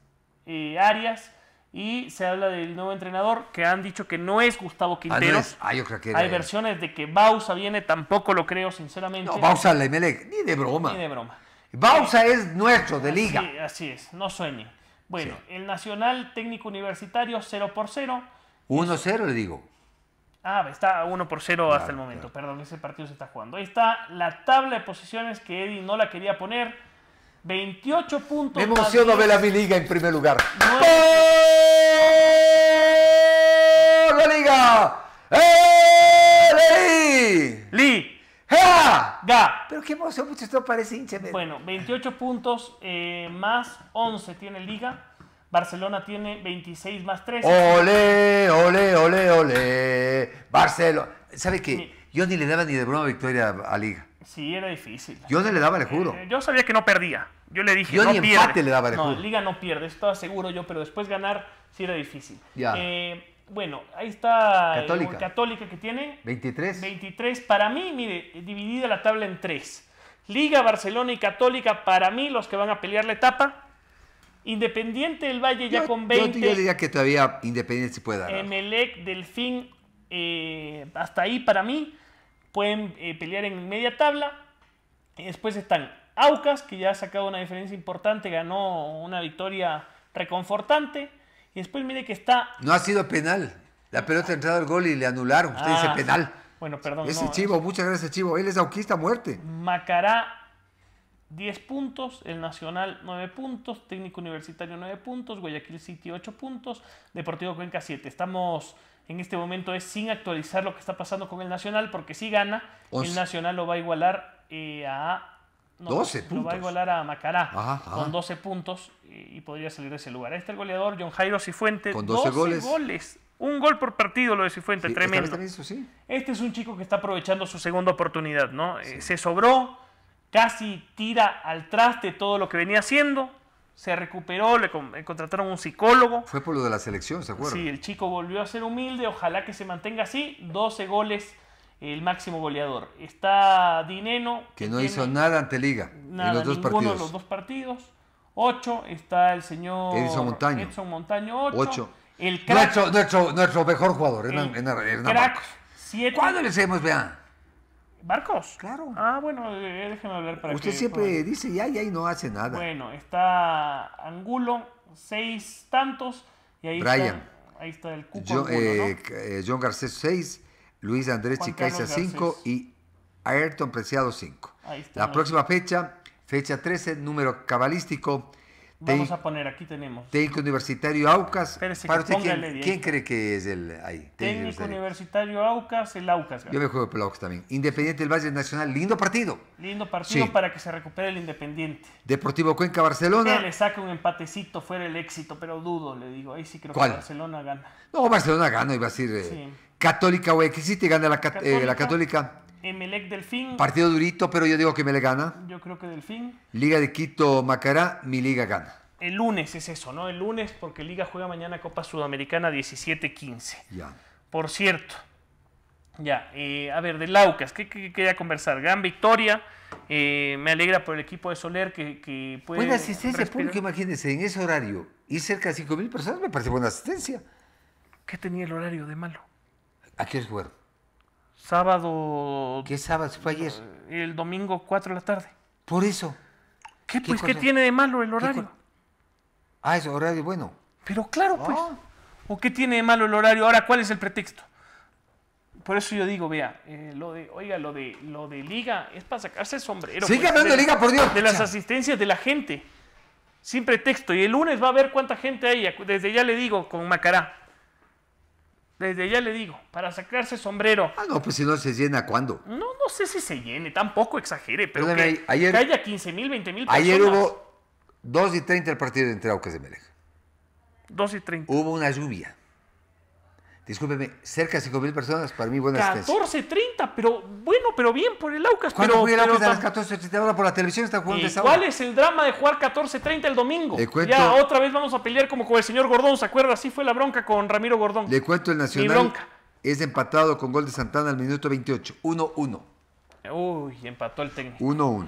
Arias. Y se habla del nuevo entrenador que han dicho que no es Gustavo ah, Quintero ah, Hay versiones de que Bausa viene, tampoco lo creo, sinceramente. No, Bausa la Emelec, ni de broma. Ni de broma. Bausa es nuestro, de liga. así es, no sueñe. Bueno, el Nacional Técnico Universitario 0 por 0. 1-0 le digo. Ah, está 1 por 0 hasta el momento, perdón, ese partido se está jugando. Ahí está la tabla de posiciones que Eddie no la quería poner. 28 puntos. Me emociono ver a mi liga en primer lugar. ¡La liga! ¡Li! ¡Ja! ¡Ga! Pero qué emoción, mucho esto parece hinche. Bueno, 28 puntos eh, más 11 tiene Liga. Barcelona tiene 26 más 13. ¡Ole, ole, ole, ole! Barcelona. ¿Sabe qué? Yo ni le daba ni de broma victoria a, Liga. Sí, era difícil. Yo no le daba, le juro. Eh, yo sabía que no perdía. Yo le dije, yo no ni empate le daba, no, Liga no pierde, estaba seguro yo, pero después ganar sí era difícil. Ya. Eh, bueno, ahí está eh, Católica, que tiene 23. 23. Para mí, mire, dividida la tabla en tres. Liga, Barcelona y Católica, para mí, los que van a pelear la etapa. Independiente del Valle ya con 20. Yo, diría que todavía Independiente se puede dar. Emelec, Delfín, eh, hasta ahí para mí, pueden eh, pelear en media tabla. Después están Aucas, que ya ha sacado una diferencia importante, ganó una victoria reconfortante. Y después mire que está. No ha sido penal. La pelota ha entrado al gol y le anularon. Usted dice ah, penal. Bueno, perdón. Ese Chivo, muchas gracias, Chivo. Él es auquista muerte. Macará, 10 puntos. El Nacional, 9 puntos. Técnico Universitario, 9 puntos. Guayaquil City, 8 puntos. Deportivo Cuenca, 7. Estamos en este momento es sin actualizar lo que está pasando con el Nacional, porque si gana, el Nacional lo va a igualar eh, a 12 puntos. lo va a igualar a Macará con 12 puntos y, podría salir de ese lugar. este está el goleador John Jairo Cifuente. Con 12, goles. Un gol por partido lo de Cifuente, tremendo. Este es un chico que está aprovechando su segunda oportunidad, ¿no? Eh, se sobró, casi tira al traste todo lo que venía haciendo, se recuperó, le, contrataron un psicólogo. Fue por lo de la selección, ¿se acuerdan? Sí, el chico volvió a ser humilde, ojalá que se mantenga así. 12 goles el máximo goleador. Está Dineno. Que no hizo nada ante Liga. Nada, en los dos partidos. de los dos partidos. 8. Está el señor Edson Montaño. Edson Montaño, 8. El crack. Nuestro, nuestro, nuestro, mejor jugador, Hernán, crack, 7. ¿Cuándo le hacemos, vean? ¿Barcos? Claro. Ah, bueno, eh, déjeme hablar para Usted que, siempre dice ya y ahí no hace nada. Bueno, está Angulo, seis tantos. Y ahí Brian. Está, ahí está el cupo. John, Angulo, eh, eh, John Garcés, seis. Luis Andrés Chicaiza 5 y Ayrton Preciado 5. La próxima fecha, fecha 13, número cabalístico. Vamos a poner, aquí tenemos. Técnico Universitario Aucas. Para ¿quién, cree que es el ahí? Técnico, Universitario Aucas, el Aucas. Yo me juego por el Aucas también. Independiente del Valle Nacional, lindo partido. Lindo partido para que se recupere el Independiente. Deportivo Cuenca, Barcelona. le saca un empatecito fuera el éxito, pero dudo, le digo. Ahí sí creo que Barcelona gana. No, Barcelona gana iba a ser... Católica, güey, ¿Qué si gana la, eh, Católica. Emelec Delfín. Partido durito, pero yo digo que Emelec gana. Yo creo que Delfín. Liga de Quito Macará, mi liga gana. El lunes es eso, ¿no? El lunes porque Liga juega mañana Copa Sudamericana 17-15. Ya. Por cierto, ya, eh, a ver, de Laucas, ¿qué, quería conversar? Gran victoria. Eh, me alegra por el equipo de Soler que, que puede. Buena asistencia pública, imagínense, en ese horario. Y cerca de 5.000 personas me parece buena asistencia. ¿Qué tenía el horario de malo? ¿A qué es Sábado. ¿Qué sábado? ¿Fue ayer? El domingo 4 de la tarde. Por eso. ¿Qué, pues, ¿qué tiene de malo el horario? Ah, es horario bueno. Pero claro, pues. Ah. ¿O qué tiene de malo el horario? Ahora, ¿cuál es el pretexto? Por eso yo digo, vea, eh, lo de, oiga, lo de, lo de liga es para sacarse el sombrero. Sigue pues, hablando liga, por Dios. De las asistencias de la gente. Sin pretexto. Y el lunes va a ver cuánta gente hay. Desde ya le digo, con Macará. Desde ya le digo, para sacarse sombrero. Ah, no, pues si no se llena, ¿cuándo? No, no sé si se llene, tampoco exagere, pero que, ayer, que, haya 15 mil, 20 mil personas. Ayer hubo 2 y 30 el partido entre Aucas de Meleja. 2 y 30. Hubo una lluvia. Discúlpeme, cerca de 5 mil personas, para mí buenas 14, 14.30, pero bueno, pero bien por el Aucas. ¿Cuándo fue el Aucas a las 14.30? por la televisión? Está jugando ¿Cuál es el drama de jugar 14, 30 el domingo? ya otra vez vamos a pelear como con el señor Gordón, ¿se acuerda? Así fue la bronca con Ramiro Gordón. Le cuento el Nacional. Es empatado con gol de Santana al minuto 28, 1-1. Uy, empató el técnico. 1-1.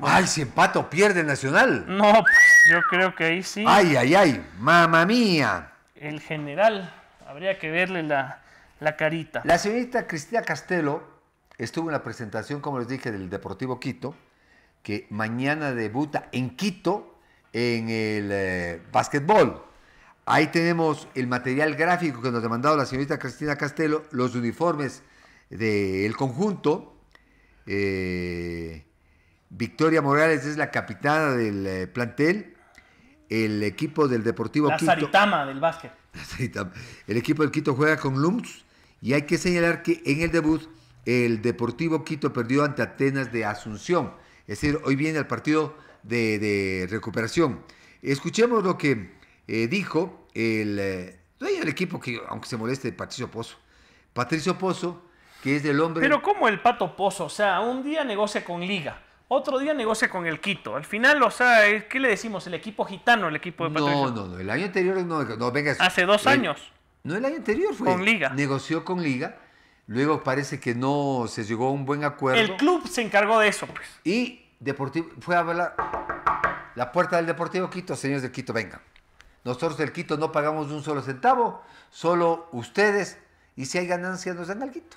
Ay, si empato pierde el Nacional. No, pues, yo creo que ahí sí. Ay, ay, ay, mamá mía. El general habría que verle la, la carita. La señorita Cristina Castelo estuvo en la presentación, como les dije, del Deportivo Quito, que mañana debuta en Quito en el eh, básquetbol. Ahí tenemos el material gráfico que nos ha mandado la señorita Cristina Castelo, los uniformes del conjunto. Eh, Victoria Morales es la capitana del eh, plantel. El equipo del Deportivo Quito. La Saritama del básquet. El equipo del Quito juega con Lums y hay que señalar que en el debut el Deportivo Quito perdió ante Atenas de Asunción. Es decir, hoy viene el partido de, recuperación. Escuchemos lo que eh, dijo el del eh, equipo, que aunque se moleste, Patricio Pozo. Patricio Pozo, que es del hombre... Pero como el Pato Pozo? O sea, un día negocia con Liga otro día negocia con el Quito. Al final, o sea, ¿qué le decimos? ¿El equipo gitano, el equipo de Patricio? No, no, no. El año anterior no. no venga, Hace dos años. No, el año anterior fue. Con Liga. Negoció con Liga. Luego parece que no se llegó a un buen acuerdo. El club se encargó de eso, pues. Y Deportivo fue a hablar. La puerta del Deportivo Quito, señores del Quito, vengan. Nosotros del Quito no pagamos un solo centavo, solo ustedes. Y si hay ganancias, nos dan al Quito.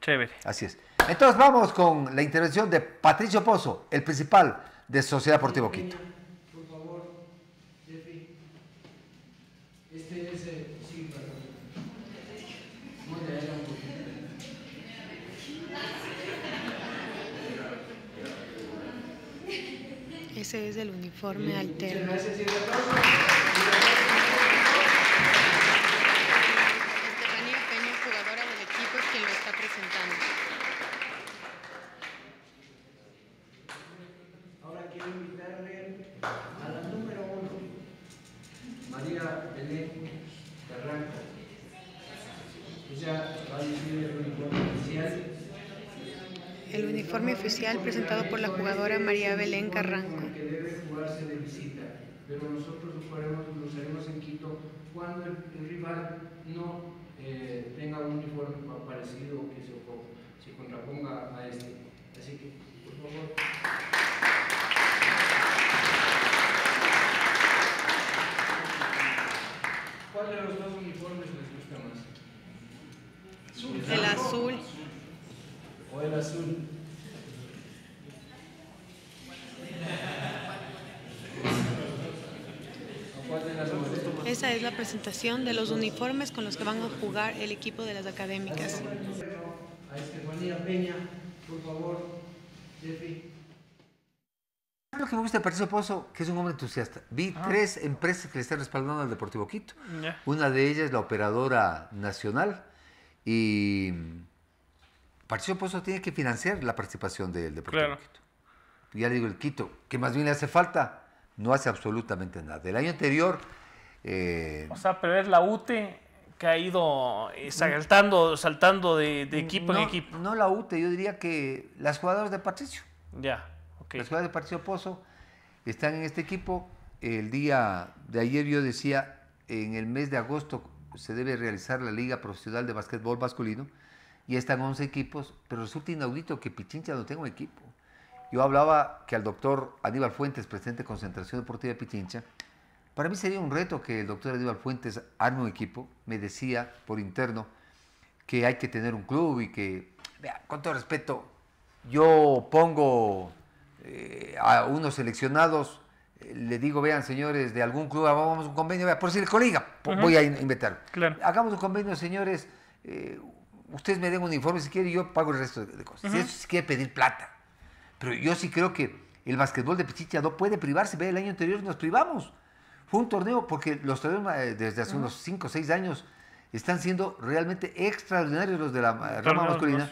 Chévere. Así es. Entonces vamos con la intervención de Patricio Pozo, el principal de Sociedad Deportivo Quito. Eh, por favor, Este es el... Ese es el uniforme alterno. especial presentado por la jugadora María Belén Carranco. Debe jugarse de visita, pero nosotros lo haremos en Quito cuando el, rival no eh, tenga un uniforme parecido que se, se contraponga a este. Así que, por favor. Esa es la presentación de los uniformes con los que van a jugar el equipo de las académicas. por favor, lo que me gusta de Patricio Pozo, que es un hombre entusiasta. Vi ah. tres empresas que le están respaldando al Deportivo Quito. Una de ellas es la operadora nacional y Patricio Pozo tiene que financiar la participación del Deportivo Quito. Ya le digo, el Quito, que más bien le hace falta no hace absolutamente nada. El año anterior... Eh, o sea, pero es la UTE que ha ido eh, saltando, saltando de, equipo en equipo. No la UTE, yo diría que las jugadoras de Patricio. Ya, ok. Las jugadoras de Patricio Pozo están en este equipo. El día de ayer yo decía, en el mes de agosto se debe realizar la Liga Profesional de Básquetbol Masculino y están 11 equipos, pero resulta inaudito que Pichincha no tenga un equipo. Yo hablaba que al doctor Aníbal Fuentes, presidente de Concentración Deportiva de Pichincha, para mí sería un reto que el doctor Aníbal Fuentes arme un equipo. Me decía por interno que hay que tener un club y que, vea, con todo respeto, yo pongo eh, a unos seleccionados, eh, le digo, vean señores, de algún club hagamos un convenio, vea, por si el colega, voy a inventar, Hagamos un convenio, señores, eh, ustedes me den un informe si quieren y yo pago el resto de, cosas. Si pedir plata pero yo sí creo que el básquetbol de Pichincha no puede privarse. Ve, el año anterior nos privamos. Fue un torneo porque los torneos eh, desde hace unos 5 o 6 años están siendo realmente extraordinarios los de la eh, rama masculina.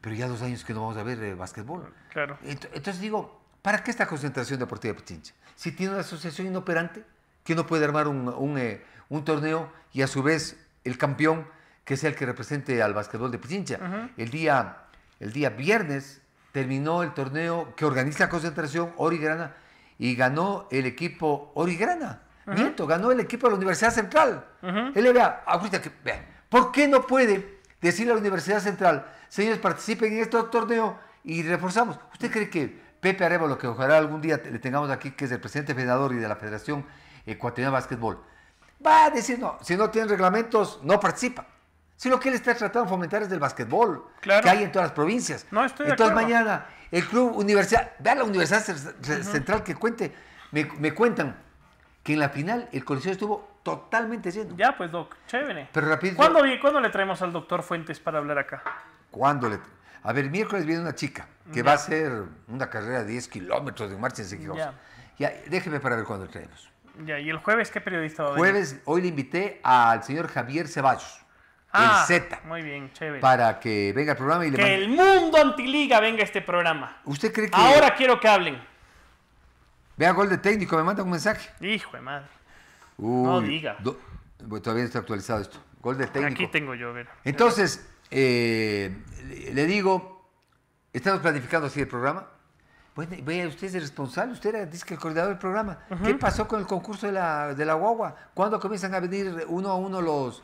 Pero ya dos años que no vamos a ver eh, básquetbol. Claro. Entonces digo, ¿para qué esta concentración deportiva de Pichincha? Si tiene una asociación inoperante que no puede armar un, torneo y a su vez el campeón que sea el que represente al básquetbol de Pichincha. el, día, el día viernes terminó el torneo que organiza Concentración Origrana y ganó el equipo Origrana. miento, ganó el equipo de la Universidad Central. Él le vea, ¿por qué no puede decirle a la Universidad Central, señores, participen en este torneo y reforzamos? ¿Usted cree que Pepe lo que ojalá algún día le tengamos aquí, que es el presidente federador y de la Federación Ecuatoriana de Básquetbol, va a decir, no, si no tienen reglamentos, no participa. Si lo que él está tratando de fomentar es del básquetbol que hay en todas las provincias. No, estoy Entonces mañana el club universidad, vea la Universidad Central que cuente, me, cuentan que en la final el coliseo estuvo totalmente lleno. Ya pues, Doc, chévere. Pero rápido. ¿Cuándo, le traemos al doctor Fuentes para hablar acá? ¿Cuándo le A ver, miércoles viene una chica que va a hacer una carrera de 10 kilómetros de marcha en Ya. déjeme para ver cuándo le traemos. Ya, ¿y el jueves qué periodista va a venir? Jueves, hoy le invité al señor Javier Ceballos el ah, Z. Muy bien, chévere. Para que venga el programa y le Que el mundo antiliga venga este programa. ¿Usted cree que.? Ahora quiero que hablen. Vea gol de técnico, me manda un mensaje. Hijo de madre. no diga. Pues, todavía no está actualizado esto. Gol de técnico. Aquí tengo yo, Entonces, eh, le digo, ¿estamos planificando así el programa? Bueno, pues, vea, usted es el responsable, usted era dice que el coordinador del programa. ¿Qué pasó con el concurso de la, de la guagua? ¿Cuándo comienzan a venir uno a uno los,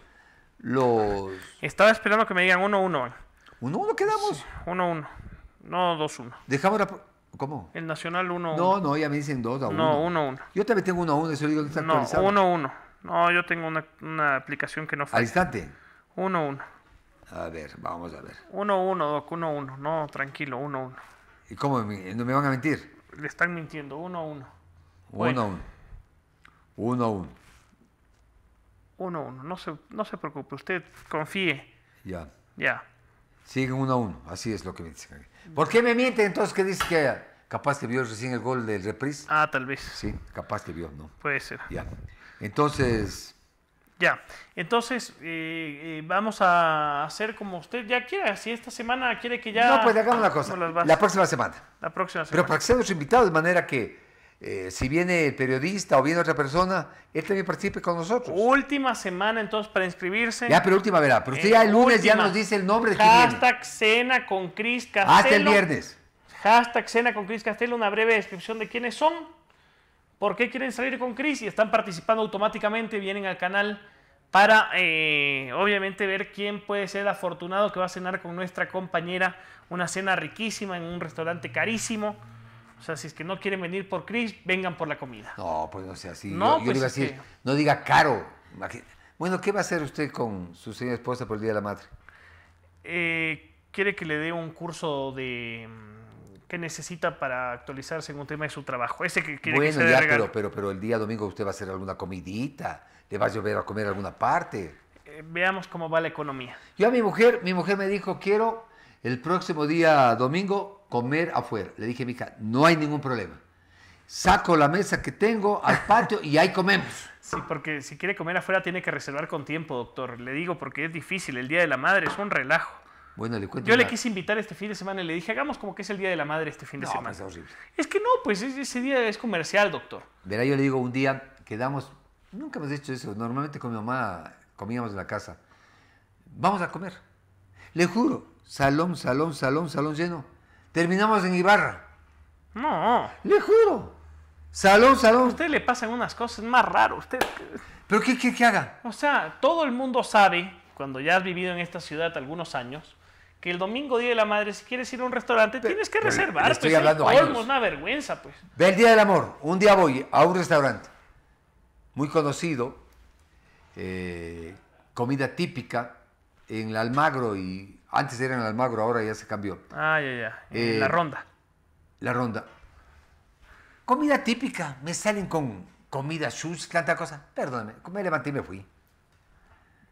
los. Estaba esperando que me digan 1-1. 1-1 quedamos? 1-1. No 2-1. Dejamos la. ¿Cómo? El Nacional 1-1. No, no, ya me dicen 2 a 1. No, 1-1. Yo también tengo 1-1, eso digo que está actualizado. No, 1-1. No, yo tengo una, una aplicación que no falla. ¿Al instante? 1-1. A ver, vamos a ver. 1-1, Doc, 1-1. No, tranquilo, 1-1. ¿Y cómo? Eh, ¿No me van a mentir? Le están mintiendo, 1-1. 1-1. 1-1. Uno 1. No se, no se preocupe, usted confíe. Ya. Ya. uno a uno. Así es lo que me dicen. ¿Por qué me miente? entonces que dice que capaz que vio recién el gol del reprise? Ah, tal vez. Sí, capaz que vio, ¿no? Puede ser. Ya. Entonces. Ya, entonces eh, eh, vamos a hacer como usted ya quiera. Si esta semana quiere que ya. No, pues hagamos una cosa. La próxima semana. La próxima semana. Pero para que sea nuestro de manera que eh, si viene el periodista o viene otra persona, él también participe con nosotros. Última semana entonces para inscribirse. Ya, pero última, verá. Pero usted ya eh, el lunes ya nos dice el nombre de Hashtag cena con Cris Hasta el viernes. Hashtag cena con Cris Castelo, una breve descripción de quiénes son, por qué quieren salir con Cris y están participando automáticamente, vienen al canal para eh, obviamente ver quién puede ser afortunado que va a cenar con nuestra compañera. Una cena riquísima en un restaurante carísimo o sea, si es que no quieren venir por Chris, vengan por la comida. No, pues no sea así. No, yo, pues a no diga caro. Bueno, ¿qué va a hacer usted con su señora esposa por el Día de la Madre? Eh, quiere que le dé un curso de mm, ¿Qué necesita para actualizarse en un tema de su trabajo. Ese que quiere bueno, ya, pero, pero, pero el día domingo usted va a hacer alguna comidita, le va a llover a comer alguna parte. Eh, veamos cómo va la economía. Yo a mi mujer, mi mujer me dijo, quiero el próximo día domingo comer afuera. Le dije a hija, no hay ningún problema. Saco la mesa que tengo al patio y ahí comemos. Sí, porque si quiere comer afuera tiene que reservar con tiempo, doctor. Le digo porque es difícil. El Día de la Madre es un relajo. Bueno, le cuento Yo le quise invitar este fin de semana y le dije, hagamos como que es el Día de la Madre este fin de semana. Pues, es, horrible. es que no, pues ese día es comercial, doctor. Verá, yo le digo, un día quedamos, nunca hemos hecho eso, normalmente con mi mamá comíamos en la casa. Vamos a comer. Le juro, salón, salón, salón, salón lleno Terminamos en Ibarra. No. Le juro. Salón, salón. A usted le pasan unas cosas más raras. Usted... ¿Pero qué, qué, qué haga? O sea, todo el mundo sabe, cuando ya has vivido en esta ciudad algunos años, que el domingo Día de la Madre, si quieres ir a un restaurante, tienes que reservar. Pues, estoy a hablando es una vergüenza, pues. Ve el Día del Amor. Un día voy a un restaurante muy conocido, eh, comida típica en el Almagro y antes era el Almagro, ahora ya se cambió. Ah, ya, ya. Eh, la ronda. La ronda. Comida típica. Me salen con comida, sushi, tanta cosa. Perdóname, me levanté y me fui.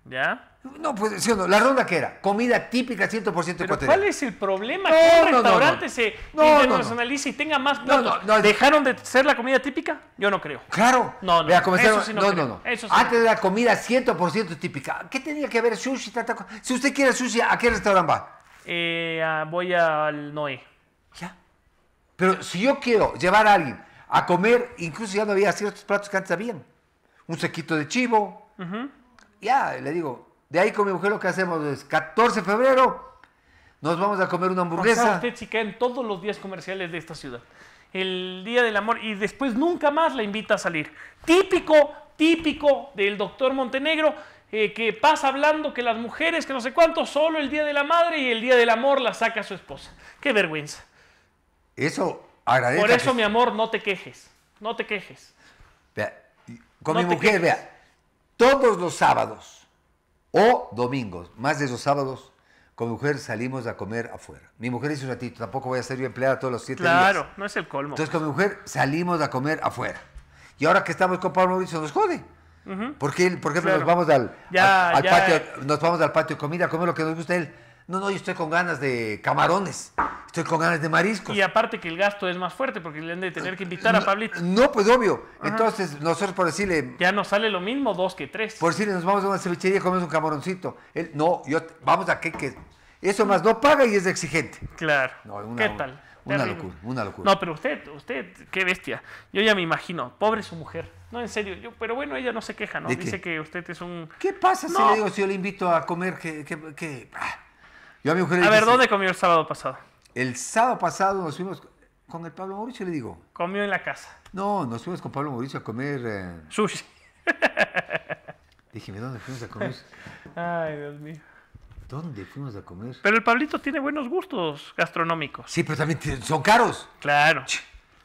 ¿Ya? No, pues sí o no. La ronda que era, comida típica 100% ecuatoriana. ¿Cuál es el problema? No, que un restaurante se internacionalice y tenga más platos. ¿Dejaron de ser la comida típica? Yo no creo. Claro. No, no. Eso no, no, no, Antes de la comida 100% típica. ¿Qué tenía que haber sushi? Tata... Si usted quiere sushi, ¿a qué restaurante va? Eh, voy al Noé. Ya. Pero si yo quiero llevar a alguien a comer, incluso ya no había ciertos platos que antes habían. Un sequito de chivo. Ajá ya, le digo, de ahí con mi mujer lo que hacemos es 14 de febrero, nos vamos a comer una hamburguesa. O sea, usted chica en todos los días comerciales de esta ciudad. El Día del Amor y después nunca más la invita a salir. Típico, típico del doctor Montenegro. Eh, que pasa hablando que las mujeres, que no sé cuánto, solo el Día de la Madre y el Día del Amor la saca a su esposa. Qué vergüenza. Eso agradezco. Por eso, mi amor, no te quejes. No te quejes. Vea, con mi mujer, vea, todos los sábados o domingos, más de esos sábados, con mi mujer salimos a comer afuera. Mi mujer dice un ratito, tampoco voy a ser yo empleada todos los siete días. Claro, no es el colmo. Entonces con mi mujer salimos a comer afuera. Y ahora que estamos con Pablo Mauricio nos jode. Porque, por ejemplo, nos vamos al, patio, nos vamos al patio de comida a comer lo que nos gusta él. No, no, yo estoy con ganas de camarones. Estoy con ganas de mariscos. Y aparte que el gasto es más fuerte porque le han de tener que invitar a Pablito. No, pues obvio. Entonces, nosotros por decirle. Ya nos sale lo mismo dos que tres. Por decirle, nos vamos a una cevichería y comemos un camaroncito. no, yo, vamos a que, que. Eso más no paga y es exigente. Claro. ¿Qué tal? Una locura, una locura. No, pero usted, usted, qué bestia. Yo ya me imagino, pobre su mujer. No, en serio, yo, pero bueno, ella no se queja, ¿no? Dice que usted es un... ¿Qué pasa si le digo, si yo le invito a comer que... Ah, a ver, ¿dónde comió el sábado pasado? El sábado pasado nos fuimos con el Pablo Mauricio, le digo. Comió en la casa. No, nos fuimos con Pablo Mauricio a comer. Eh, Sushi. Dije, ¿dónde fuimos a comer? Ay, Dios mío. ¿Dónde fuimos a comer? Pero el Pablito tiene buenos gustos gastronómicos. Sí, pero también son caros. Claro.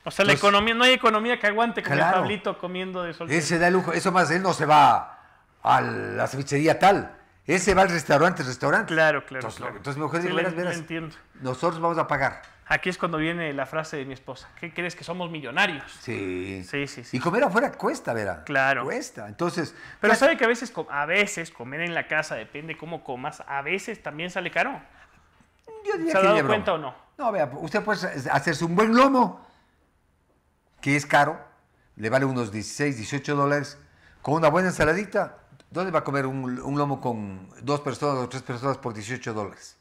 O sea, la economía, no hay economía que aguante con el Pablito comiendo de sol. Él da lujo. Eso más, él no se va a la cevichería tal. Ese va al restaurante, restaurante. Claro, claro. Entonces, claro. entonces verás, verás. Entiendo. Nosotros vamos a pagar. Aquí es cuando viene la frase de mi esposa. ¿Qué crees que somos millonarios? Sí. Sí, sí, sí. Y comer afuera cuesta, ¿verdad? Claro. Cuesta. Entonces. Pero sabe que a veces, a veces comer en la casa, depende cómo comas, a veces también sale caro. Yo diría ¿Se ha cuenta o no? No, vea, usted puede hacerse un buen lomo, que es caro, le vale unos 16, 18 dólares, con una buena ensaladita, ¿Dónde va a comer un, lomo con dos personas o tres personas por 18 dólares?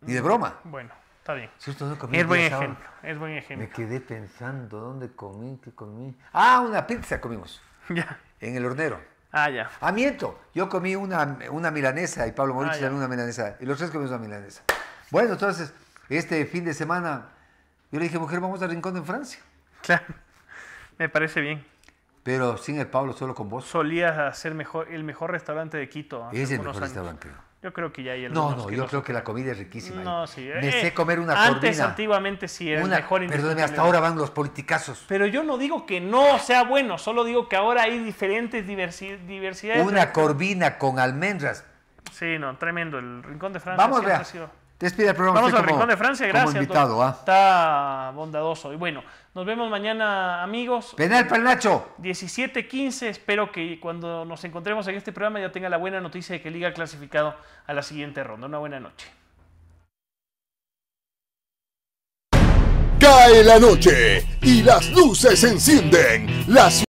Ni de mm, broma. Bueno, está bien. es buen ejemplo, es buen ejemplo. Me quedé pensando, ¿dónde comí? ¿Qué comí? Ah, una pizza comimos. Ya. En el hornero. Ah, ya. Ah, miento. Yo comí una, una milanesa y Pablo Moritz ah, una milanesa. Y los tres comimos una milanesa. Bueno, entonces, este fin de semana, yo le dije, mujer, vamos al rincón en Francia. Claro, me parece bien. Pero sin el Pablo, solo con vos. Solías ser mejor, el mejor restaurante de Quito. es el mejor restaurante. Yo creo que ya hay el No, no, yo creo que la comida es riquísima. No, sí. Me eh, sé comer una corvina. Antes, antiguamente, sí, una, Perdóneme, hasta ahora van los politicazos. Pero yo no digo que no sea bueno, solo digo que ahora hay diferentes diversidades. Una corvina con almendras. Sí, no, tremendo. El Rincón de Francia. Vamos, sido... Despide el programa. Vamos al Rincón de Francia, gracias. ¿ah? Está bondadoso. Y bueno, nos vemos mañana, amigos. Penal para Nacho. 17-15. Espero que cuando nos encontremos en este programa ya tenga la buena noticia de que Liga ha clasificado a la siguiente ronda. Una buena noche. Cae la noche y las luces se encienden. Las